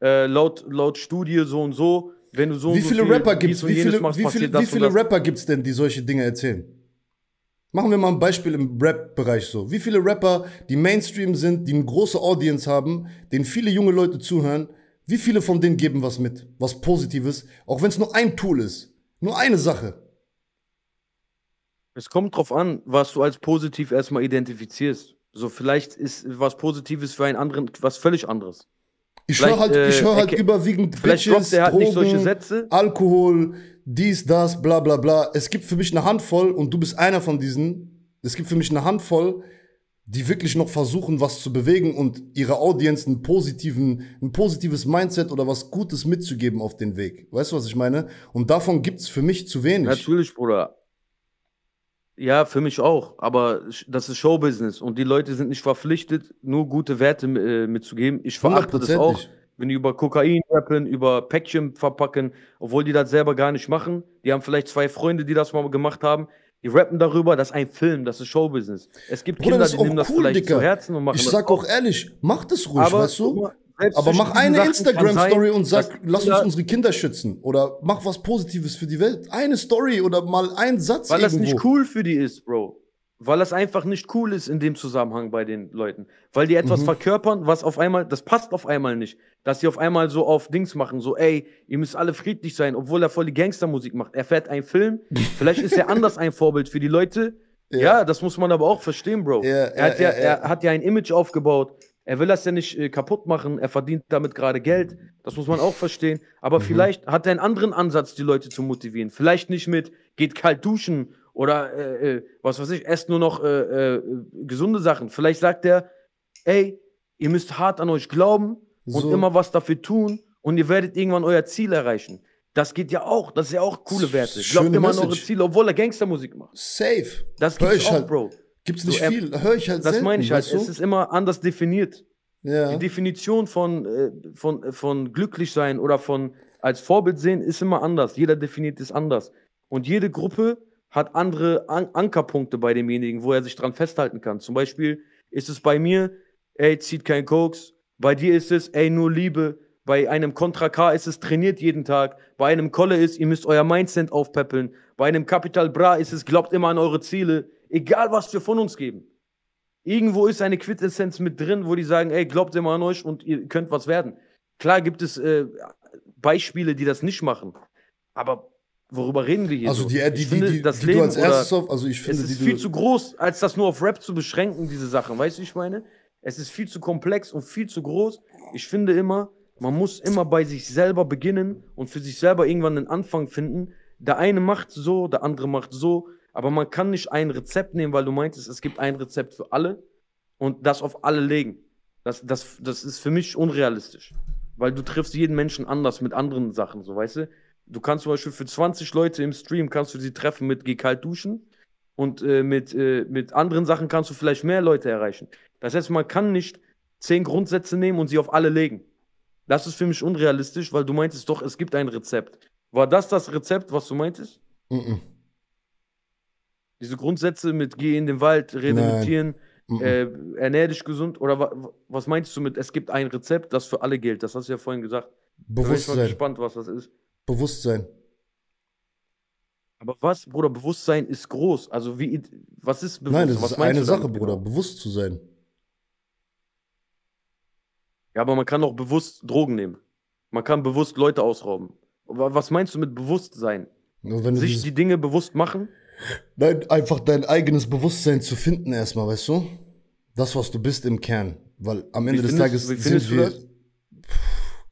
äh, laut, laut Studie so und so, wenn du so wie und so viel Rapper gibt's, wie viele, machst, wie viele, wie viele Rapper gibt's denn, die solche Dinge erzählen? Machen wir mal ein Beispiel im Rap-Bereich so. Wie viele Rapper, die Mainstream sind, die eine große Audience haben, denen viele junge Leute zuhören, wie viele von denen geben was mit, was Positives, auch wenn es nur ein Tool ist, nur eine Sache? Es kommt drauf an, was du als positiv erstmal identifizierst. So, vielleicht ist was Positives für einen anderen was völlig anderes. Ich höre halt, äh, ich hör äh, halt überwiegend Bitches, halt Drogen, Sätze. Alkohol, dies, das, bla bla bla. Es gibt für mich eine Handvoll, und du bist einer von diesen, es gibt für mich eine Handvoll, die wirklich noch versuchen, was zu bewegen und ihrer Audience einen positiven, ein positives Mindset oder was Gutes mitzugeben auf den Weg. Weißt du, was ich meine? Und davon gibt's für mich zu wenig. Natürlich, Bruder. Ja, für mich auch. Aber das ist Showbusiness und die Leute sind nicht verpflichtet, nur gute Werte äh, mitzugeben. Ich verachte das auch, wenn die über Kokain rappen, über Päckchen verpacken, obwohl die das selber gar nicht machen. Die haben vielleicht zwei Freunde, die das mal gemacht haben. Die rappen darüber, das ist ein Film, das ist Showbusiness. Es gibt Bruder, Kinder, die nehmen cool, das vielleicht Dicker. zu Herzen und machen Ich das sag auch ehrlich, mach das ruhig, Aber weißt du? Selbst aber mach eine Instagram-Story und sag, lass uns unsere Kinder schützen. Oder mach was Positives für die Welt. Eine Story oder mal einen Satz. Weil irgendwo. das nicht cool für die ist, Bro. Weil das einfach nicht cool ist in dem Zusammenhang bei den Leuten. Weil die etwas mhm. verkörpern, was auf einmal, das passt auf einmal nicht. Dass die auf einmal so auf Dings machen, so, ey, ihr müsst alle friedlich sein, obwohl er voll die Gangstermusik macht. Er fährt einen Film, [LAUGHS] vielleicht ist er anders ein Vorbild für die Leute. Ja. ja. das muss man aber auch verstehen, Bro. Ja, er, hat ja, er hat ja ein Image aufgebaut, er will das ja nicht äh, kaputt machen, er verdient damit gerade Geld, das muss man auch verstehen. Aber mhm. vielleicht hat er einen anderen Ansatz, die Leute zu motivieren. Vielleicht nicht mit, geht kalt duschen oder äh, äh was weiß ich, esst nur noch äh, äh, gesunde Sachen. Vielleicht sagt er, ey, ihr müsst hart an euch glauben so. und immer was dafür tun und ihr werdet irgendwann euer Ziel erreichen. Das geht ja auch, das ist ja auch coole Werte. Schöne Glaubt immer an eure Ziele, obwohl er Gangstermusik macht. Safe. Das geht auch, halt Bro. Gibt's nicht so, viel, höre ich halt Das meine ich halt, es ist immer anders definiert. Ja. Die Definition von, äh, von, äh, von glücklich sein oder von als Vorbild sehen ist immer anders. Jeder definiert es anders. Und jede Gruppe hat andere An Ankerpunkte bei demjenigen, wo er sich dran festhalten kann. Zum Beispiel ist es bei mir, ey, zieht kein Koks. Bei dir ist es, ey, nur Liebe. Bei einem Contra K ist es, trainiert jeden Tag. Bei einem Kolle ist, ihr müsst euer Mindset aufpäppeln. Bei einem Capital Bra ist es, glaubt immer an eure Ziele. Egal, was wir von uns geben. Irgendwo ist eine Quintessenz mit drin, wo die sagen, ey, glaubt immer an euch und ihr könnt was werden. Klar gibt es äh, Beispiele, die das nicht machen. Aber worüber reden wir hier? Also die, so? die, äh, die, die, das die Leben du als erstes auf, also ich finde, es ist viel zu groß, als das nur auf Rap zu beschränken, diese Sachen. Weißt du, ich meine? Es ist viel zu komplex und viel zu groß. Ich finde immer, man muss immer bei sich selber beginnen und für sich selber irgendwann einen Anfang finden. Der eine macht so, der andere macht so. Aber man kann nicht ein Rezept nehmen, weil du meintest, es gibt ein Rezept für alle und das auf alle legen. Das, das, das ist für mich unrealistisch. Weil du triffst jeden Menschen anders mit anderen Sachen, so weißt du? Du kannst zum Beispiel für 20 Leute im Stream kannst du sie treffen mit geh kalt duschen und äh, mit, äh, mit anderen Sachen kannst du vielleicht mehr Leute erreichen. Das heißt, man kann nicht zehn Grundsätze nehmen und sie auf alle legen. Das ist für mich unrealistisch, weil du meintest doch, es gibt ein Rezept. War das das Rezept, was du meintest? Mm, -mm. Diese Grundsätze mit geh in den Wald, rede äh, ernähr dich gesund oder wa was meinst du mit, es gibt ein Rezept, das für alle gilt? Das hast du ja vorhin gesagt. Bewusstsein. Ich bin ich gespannt, was das ist. Bewusstsein. Aber was, Bruder, Bewusstsein ist groß. Also wie, was ist Bewusstsein? Nein, das was ist eine Sache, damit, Bruder, genau? bewusst zu sein. Ja, aber man kann auch bewusst Drogen nehmen. Man kann bewusst Leute ausrauben. Was meinst du mit Bewusstsein? Sich die Dinge bewusst machen? Nein, einfach dein eigenes Bewusstsein zu finden erstmal, weißt du? Das, was du bist im Kern. Weil am Ende wie des Tages sind wir,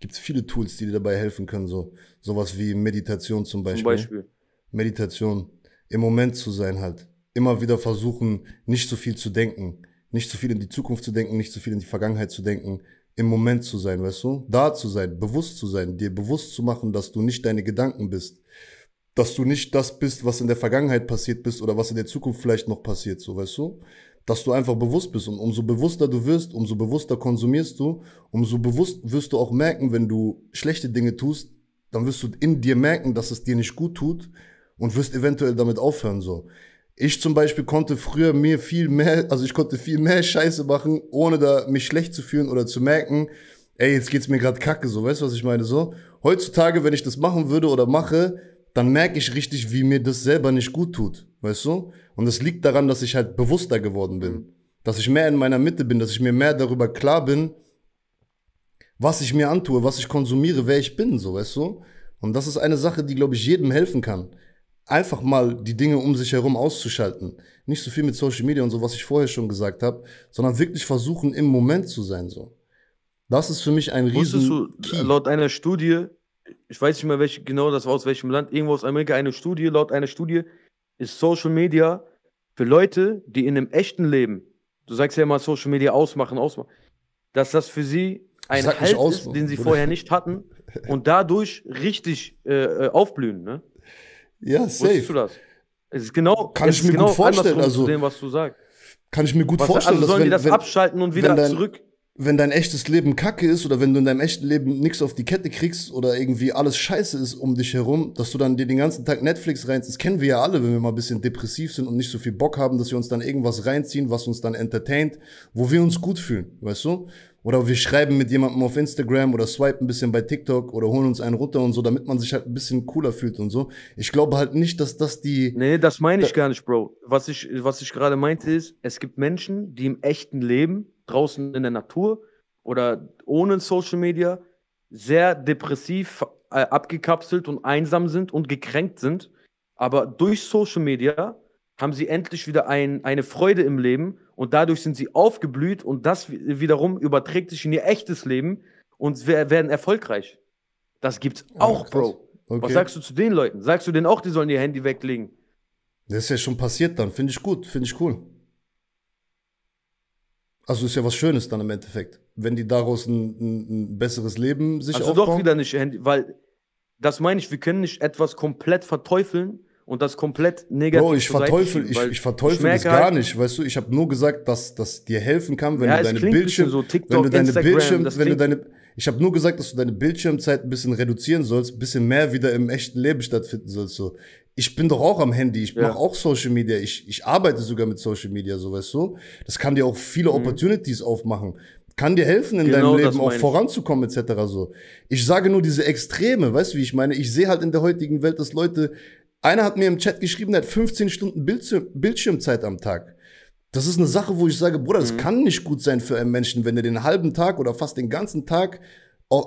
gibt es viele Tools, die dir dabei helfen können. So sowas wie Meditation zum Beispiel. Zum Beispiel. Meditation. Im Moment zu sein halt. Immer wieder versuchen, nicht so viel zu denken. Nicht so viel in die Zukunft zu denken, nicht so viel in die Vergangenheit zu denken. Im Moment zu sein, weißt du? Da zu sein, bewusst zu sein, dir bewusst zu machen, dass du nicht deine Gedanken bist dass du nicht das bist, was in der Vergangenheit passiert bist oder was in der Zukunft vielleicht noch passiert, so weißt du? Dass du einfach bewusst bist und umso bewusster du wirst, umso bewusster konsumierst du, umso bewusst wirst du auch merken, wenn du schlechte Dinge tust, dann wirst du in dir merken, dass es dir nicht gut tut und wirst eventuell damit aufhören, so. Ich zum Beispiel konnte früher mir viel mehr, also ich konnte viel mehr Scheiße machen, ohne da mich schlecht zu fühlen oder zu merken, ey, jetzt geht's mir gerade kacke, so, weißt du, was ich meine, so? Heutzutage, wenn ich das machen würde oder mache, dann merke ich richtig, wie mir das selber nicht gut tut, weißt du? Und das liegt daran, dass ich halt bewusster geworden bin, dass ich mehr in meiner Mitte bin, dass ich mir mehr darüber klar bin, was ich mir antue, was ich konsumiere, wer ich bin, so, weißt du? Und das ist eine Sache, die, glaube ich, jedem helfen kann. Einfach mal die Dinge um sich herum auszuschalten. Nicht so viel mit Social Media und so, was ich vorher schon gesagt habe, sondern wirklich versuchen, im Moment zu sein, so. Das ist für mich ein Wusstest riesen... Du, laut einer Studie ich weiß nicht mehr welche, genau das war aus welchem Land, irgendwo aus Amerika, eine Studie, laut einer Studie ist Social Media für Leute, die in einem echten Leben, du sagst ja immer Social Media ausmachen, ausmachen, dass das für sie ein Halt aus, ist, den sie vorher nicht hatten und dadurch richtig äh, äh aufblühen, ne? Ja, safe. Wusstest du das? Es ist genau, Kann ich mir genau gut vorstellen, also, dem, was du sagst. Kann ich mir gut was, vorstellen, also sollen dass, wenn, die das wenn, abschalten und wieder dein, zurück wenn dein echtes Leben kacke ist oder wenn du in deinem echten Leben nichts auf die Kette kriegst oder irgendwie alles scheiße ist um dich herum, dass du dann dir den ganzen Tag Netflix reinziehst, das kennen wir ja alle, wenn wir mal ein bisschen depressiv sind und nicht so viel Bock haben, dass wir uns dann irgendwas reinziehen, was uns dann entertaint, wo wir uns gut fühlen, weißt du? Oder wir schreiben mit jemandem auf Instagram oder swipen ein bisschen bei TikTok oder holen uns einen runter und so, damit man sich halt ein bisschen cooler fühlt und so. Ich glaube halt nicht, dass das die. Nee, das meine ich da gar nicht, Bro. Was ich, was ich gerade meinte ist, es gibt Menschen, die im echten Leben draußen in der Natur oder ohne Social Media sehr depressiv äh, abgekapselt und einsam sind und gekränkt sind. Aber durch Social Media haben sie endlich wieder ein, eine Freude im Leben und dadurch sind sie aufgeblüht und das wiederum überträgt sich in ihr echtes Leben und werden erfolgreich. Das gibt's oh, auch, oh, Bro. Okay. Was sagst du zu den Leuten? Sagst du denen auch, die sollen ihr Handy weglegen? Das ist ja schon passiert dann. Finde ich gut, finde ich cool. Also ist ja was Schönes dann im Endeffekt, wenn die daraus ein, ein, ein besseres Leben sich also aufbauen. Also doch wieder nicht, Handy, weil das meine ich, wir können nicht etwas komplett verteufeln und das komplett negativ. Bro, ich verteufel, ich, ich verteufel das halt gar halt nicht, weißt du, ich habe nur gesagt, dass das dir helfen kann, wenn ja, du deine Bildschirm, so, TikTok, wenn du deine Instagram, Bildschirm, wenn du deine ich habe nur gesagt, dass du deine Bildschirmzeit ein bisschen reduzieren sollst, ein bisschen mehr wieder im echten Leben stattfinden sollst. So ich bin doch auch am Handy, ich ja. auch Social Media, ich, ich arbeite sogar mit Social Media, so weißt du. Das kann dir auch viele mhm. Opportunities aufmachen. Kann dir helfen, in genau deinem Leben auch voranzukommen, etc. So. Ich sage nur diese Extreme, weißt du, wie ich meine? Ich sehe halt in der heutigen Welt, dass Leute, einer hat mir im Chat geschrieben, der hat 15 Stunden Bildschirm, Bildschirmzeit am Tag. Das ist eine Sache, wo ich sage, Bruder, das mhm. kann nicht gut sein für einen Menschen, wenn er den halben Tag oder fast den ganzen Tag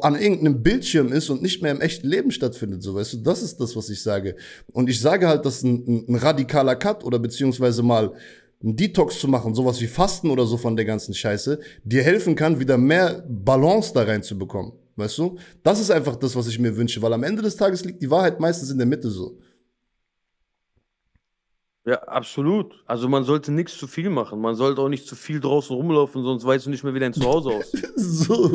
an irgendeinem Bildschirm ist und nicht mehr im echten Leben stattfindet, so weißt du, das ist das, was ich sage. Und ich sage halt, dass ein, ein radikaler Cut oder beziehungsweise mal ein Detox zu machen, sowas wie Fasten oder so von der ganzen Scheiße, dir helfen kann, wieder mehr Balance da reinzubekommen. Weißt du? Das ist einfach das, was ich mir wünsche, weil am Ende des Tages liegt die Wahrheit meistens in der Mitte so. Ja, absolut. Also man sollte nichts zu viel machen. Man sollte auch nicht zu viel draußen rumlaufen, sonst weißt du nicht mehr, wie dein Zuhause aussieht. [LAUGHS] so.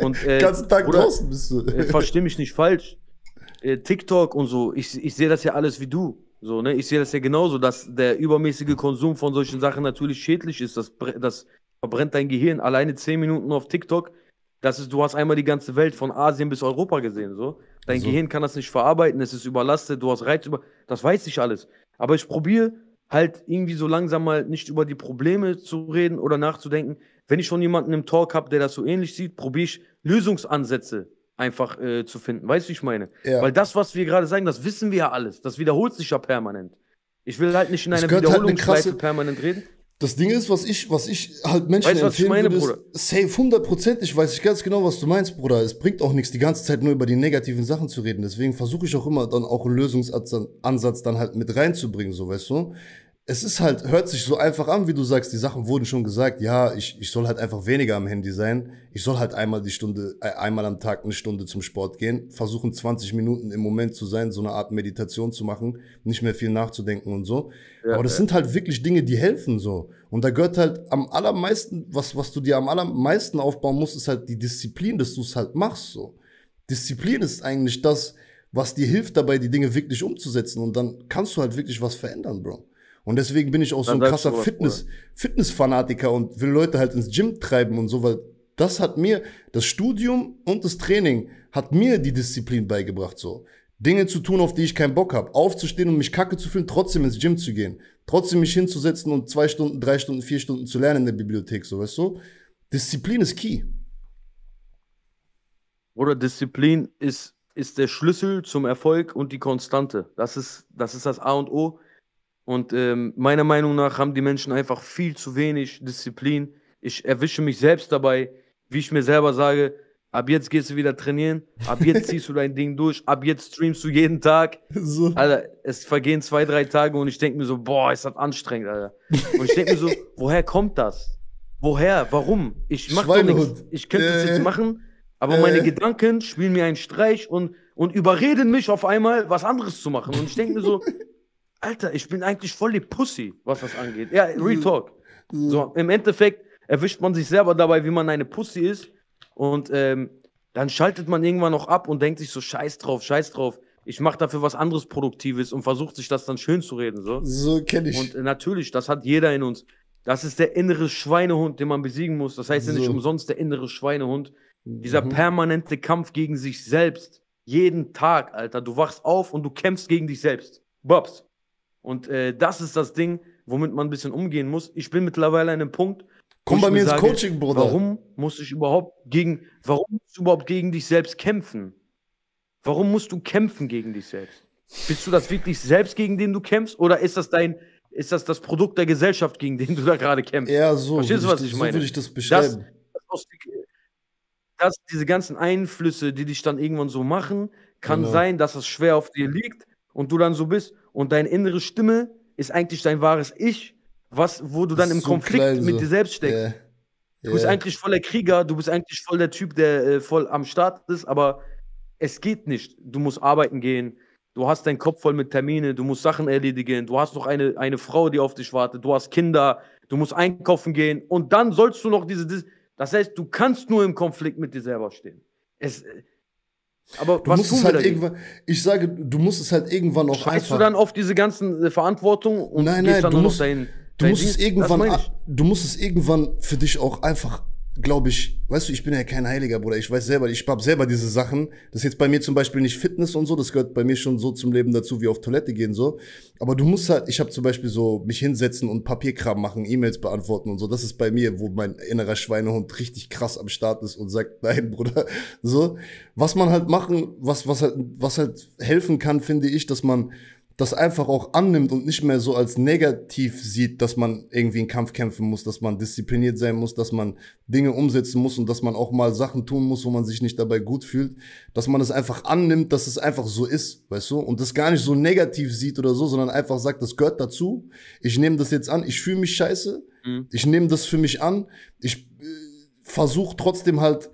Und, äh, ganzen Tag oder, draußen bist du. Äh, Versteh mich nicht falsch. Äh, TikTok und so, ich, ich sehe das ja alles wie du. So, ne? Ich sehe das ja genauso, dass der übermäßige Konsum von solchen Sachen natürlich schädlich ist. Das, das verbrennt dein Gehirn. Alleine 10 Minuten auf TikTok, das ist, du hast einmal die ganze Welt von Asien bis Europa gesehen. So. Dein so. Gehirn kann das nicht verarbeiten, es ist überlastet, du hast Reiz über. Das weiß ich alles. Aber ich probiere halt irgendwie so langsam mal nicht über die Probleme zu reden oder nachzudenken. Wenn ich schon jemanden im Talk habe, der das so ähnlich sieht, probiere ich Lösungsansätze einfach äh, zu finden. Weißt du, wie ich meine? Ja. Weil das, was wir gerade sagen, das wissen wir ja alles. Das wiederholt sich ja permanent. Ich will halt nicht in einer Wiederholungsschleife halt eine krasse... permanent reden. Das Ding ist, was ich, was ich halt Menschen weißt, empfehlen was ich meine, würde, ist, safe hundertprozentig weiß ich ganz genau, was du meinst, Bruder. Es bringt auch nichts, die ganze Zeit nur über die negativen Sachen zu reden. Deswegen versuche ich auch immer dann auch einen Lösungsansatz dann halt mit reinzubringen, so weißt du es ist halt, hört sich so einfach an, wie du sagst, die Sachen wurden schon gesagt, ja, ich, ich soll halt einfach weniger am Handy sein. Ich soll halt einmal die Stunde, äh, einmal am Tag eine Stunde zum Sport gehen, versuchen 20 Minuten im Moment zu sein, so eine Art Meditation zu machen, nicht mehr viel nachzudenken und so. Ja, Aber das ja. sind halt wirklich Dinge, die helfen so. Und da gehört halt am allermeisten, was, was du dir am allermeisten aufbauen musst, ist halt die Disziplin, dass du es halt machst so. Disziplin ist eigentlich das, was dir hilft dabei, die Dinge wirklich umzusetzen. Und dann kannst du halt wirklich was verändern, Bro. Und deswegen bin ich auch Dann so ein krasser Fitness, Fitness-Fanatiker und will Leute halt ins Gym treiben und so, weil das hat mir, das Studium und das Training hat mir die Disziplin beigebracht, so. Dinge zu tun, auf die ich keinen Bock habe. Aufzustehen und mich kacke zu fühlen, trotzdem ins Gym zu gehen. Trotzdem mich hinzusetzen und zwei Stunden, drei Stunden, vier Stunden zu lernen in der Bibliothek, so, weißt du? Disziplin ist key. Oder Disziplin ist, ist der Schlüssel zum Erfolg und die Konstante. Das ist, das ist das A und O. Und ähm, meiner Meinung nach haben die Menschen einfach viel zu wenig Disziplin. Ich erwische mich selbst dabei, wie ich mir selber sage, ab jetzt gehst du wieder trainieren, ab jetzt [LAUGHS] ziehst du dein Ding durch, ab jetzt streamst du jeden Tag. So. Alter, es vergehen zwei, drei Tage und ich denke mir so, boah, ist das anstrengend, Alter. Und ich denke mir so, [LAUGHS] woher kommt das? Woher? Warum? Ich mach doch nichts. Ich könnte es äh, jetzt machen, aber äh. meine Gedanken spielen mir einen Streich und, und überreden mich auf einmal, was anderes zu machen. Und ich denke mir so, [LAUGHS] Alter, ich bin eigentlich voll die Pussy, was das angeht. Ja, äh, Real Talk. Äh. So, im Endeffekt erwischt man sich selber dabei, wie man eine Pussy ist. Und ähm, dann schaltet man irgendwann noch ab und denkt sich so, scheiß drauf, scheiß drauf. Ich mache dafür was anderes Produktives und versucht sich das dann schön zu reden. So, so kenne ich. Und äh, natürlich, das hat jeder in uns. Das ist der innere Schweinehund, den man besiegen muss. Das heißt ja so. nicht umsonst der innere Schweinehund. Dieser mhm. permanente Kampf gegen sich selbst. Jeden Tag, Alter. Du wachst auf und du kämpfst gegen dich selbst. Bobs. Und äh, das ist das Ding, womit man ein bisschen umgehen muss. Ich bin mittlerweile an einem Punkt, Komm bei mir ins Coaching, Bruder. Warum muss ich überhaupt gegen, warum musst du überhaupt gegen dich selbst kämpfen? Warum musst du kämpfen gegen dich selbst? Bist du das wirklich selbst, gegen den du kämpfst? Oder ist das dein, ist das das Produkt der Gesellschaft, gegen den du da gerade kämpfst? Ja, so. Verstehst du, was ich, ich meine? So würde ich das beschreiben. Das, das, diese ganzen Einflüsse, die dich dann irgendwann so machen, kann genau. sein, dass es schwer auf dir liegt, und du dann so bist und deine innere Stimme ist eigentlich dein wahres Ich, was, wo du dann im so Konflikt klein, so. mit dir selbst steckst. Yeah. Du bist yeah. eigentlich voller Krieger, du bist eigentlich voll der Typ, der äh, voll am Start ist, aber es geht nicht. Du musst arbeiten gehen, du hast deinen Kopf voll mit Termine, du musst Sachen erledigen, du hast noch eine, eine Frau, die auf dich wartet, du hast Kinder, du musst einkaufen gehen und dann sollst du noch diese. Das heißt, du kannst nur im Konflikt mit dir selber stehen. Es, aber du was musst tun es halt irgendwann, ich sage, du musst es halt irgendwann auch Scheißt einfach. du dann auf diese ganzen äh, Verantwortung und nein, nein, gehst dann du nur musst, noch dahin? Du musst, Dienst, irgendwann, du musst es irgendwann für dich auch einfach glaube ich, weißt du, ich bin ja kein Heiliger, Bruder. Ich weiß selber, ich hab selber diese Sachen. Das ist jetzt bei mir zum Beispiel nicht Fitness und so, das gehört bei mir schon so zum Leben dazu, wie auf Toilette gehen so. Aber du musst halt, ich habe zum Beispiel so mich hinsetzen und Papierkram machen, E-Mails beantworten und so. Das ist bei mir, wo mein innerer Schweinehund richtig krass am Start ist und sagt, nein, [LAUGHS] Bruder. So, was man halt machen, was was halt was halt helfen kann, finde ich, dass man das einfach auch annimmt und nicht mehr so als negativ sieht, dass man irgendwie einen Kampf kämpfen muss, dass man diszipliniert sein muss, dass man Dinge umsetzen muss und dass man auch mal Sachen tun muss, wo man sich nicht dabei gut fühlt, dass man es das einfach annimmt, dass es einfach so ist, weißt du, und das gar nicht so negativ sieht oder so, sondern einfach sagt, das gehört dazu, ich nehme das jetzt an, ich fühle mich scheiße, mhm. ich nehme das für mich an, ich äh, versuche trotzdem halt,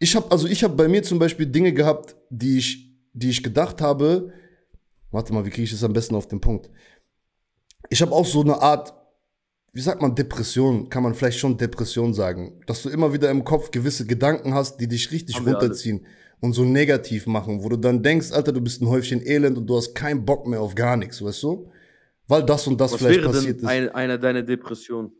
ich habe, also ich habe bei mir zum Beispiel Dinge gehabt, die ich, die ich gedacht habe, Warte mal, wie kriege ich das am besten auf den Punkt? Ich habe auch so eine Art, wie sagt man, Depression, kann man vielleicht schon Depression sagen. Dass du immer wieder im Kopf gewisse Gedanken hast, die dich richtig haben runterziehen und so negativ machen, wo du dann denkst, Alter, du bist ein Häufchen Elend und du hast keinen Bock mehr auf gar nichts, weißt du? Weil das und das Was vielleicht wäre passiert denn ein, ist. Eine deiner Depressionen.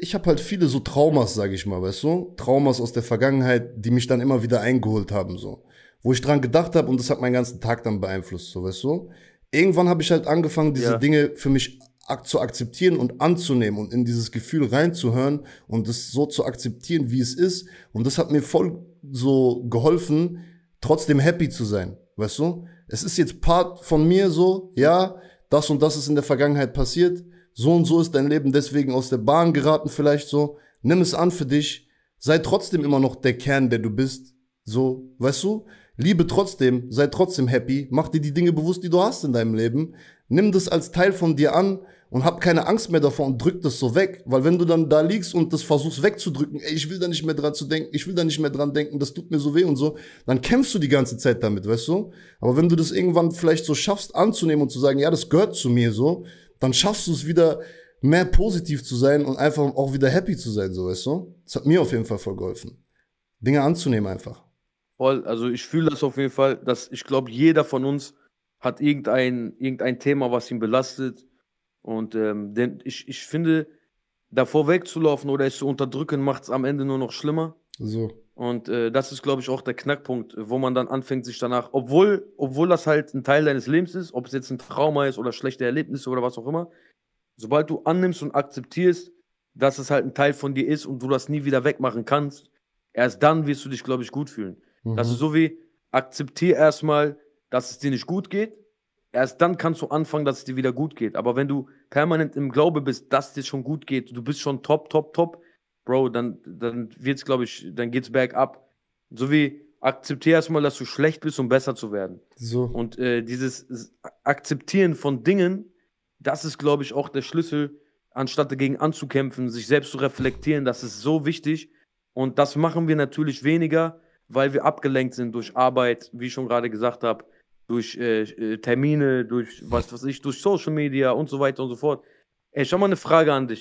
Ich habe halt viele so Traumas, sage ich mal, weißt du? Traumas aus der Vergangenheit, die mich dann immer wieder eingeholt haben, so wo ich dran gedacht habe und das hat meinen ganzen Tag dann beeinflusst, so weißt du. Irgendwann habe ich halt angefangen, diese ja. Dinge für mich ak zu akzeptieren und anzunehmen und in dieses Gefühl reinzuhören und das so zu akzeptieren, wie es ist. Und das hat mir voll so geholfen, trotzdem happy zu sein, weißt du? Es ist jetzt Part von mir so, ja, das und das ist in der Vergangenheit passiert, so und so ist dein Leben deswegen aus der Bahn geraten vielleicht so. Nimm es an für dich, sei trotzdem immer noch der Kern, der du bist, so, weißt du? Liebe trotzdem, sei trotzdem happy, mach dir die Dinge bewusst, die du hast in deinem Leben, nimm das als Teil von dir an und hab keine Angst mehr davor und drück das so weg, weil wenn du dann da liegst und das versuchst wegzudrücken, ey, ich will da nicht mehr dran zu denken, ich will da nicht mehr dran denken, das tut mir so weh und so, dann kämpfst du die ganze Zeit damit, weißt du? Aber wenn du das irgendwann vielleicht so schaffst anzunehmen und zu sagen, ja, das gehört zu mir so, dann schaffst du es wieder mehr positiv zu sein und einfach auch wieder happy zu sein, so weißt du? Das hat mir auf jeden Fall voll geholfen. Dinge anzunehmen einfach. Voll, also ich fühle das auf jeden Fall, dass ich glaube, jeder von uns hat irgendein, irgendein Thema, was ihn belastet. Und ähm, denn ich, ich finde, davor wegzulaufen oder es zu unterdrücken, macht es am Ende nur noch schlimmer. So. Und äh, das ist, glaube ich, auch der Knackpunkt, wo man dann anfängt, sich danach, obwohl, obwohl das halt ein Teil deines Lebens ist, ob es jetzt ein Trauma ist oder schlechte Erlebnisse oder was auch immer, sobald du annimmst und akzeptierst, dass es halt ein Teil von dir ist und du das nie wieder wegmachen kannst, erst dann wirst du dich, glaube ich, gut fühlen. Mhm. Das ist so wie, akzeptier erstmal, dass es dir nicht gut geht. Erst dann kannst du anfangen, dass es dir wieder gut geht. Aber wenn du permanent im Glaube bist, dass es dir schon gut geht, du bist schon top, top, top, Bro, dann, dann wird's, glaube ich, dann geht's bergab. So wie akzeptier erstmal, dass du schlecht bist, um besser zu werden. So. Und äh, dieses Akzeptieren von Dingen, das ist, glaube ich, auch der Schlüssel, anstatt dagegen anzukämpfen, sich selbst zu reflektieren, das ist so wichtig. Und das machen wir natürlich weniger, weil wir abgelenkt sind durch Arbeit, wie ich schon gerade gesagt habe, durch äh, äh, Termine, durch was weiß ich, durch Social Media und so weiter und so fort. Ey, schau mal eine Frage an dich.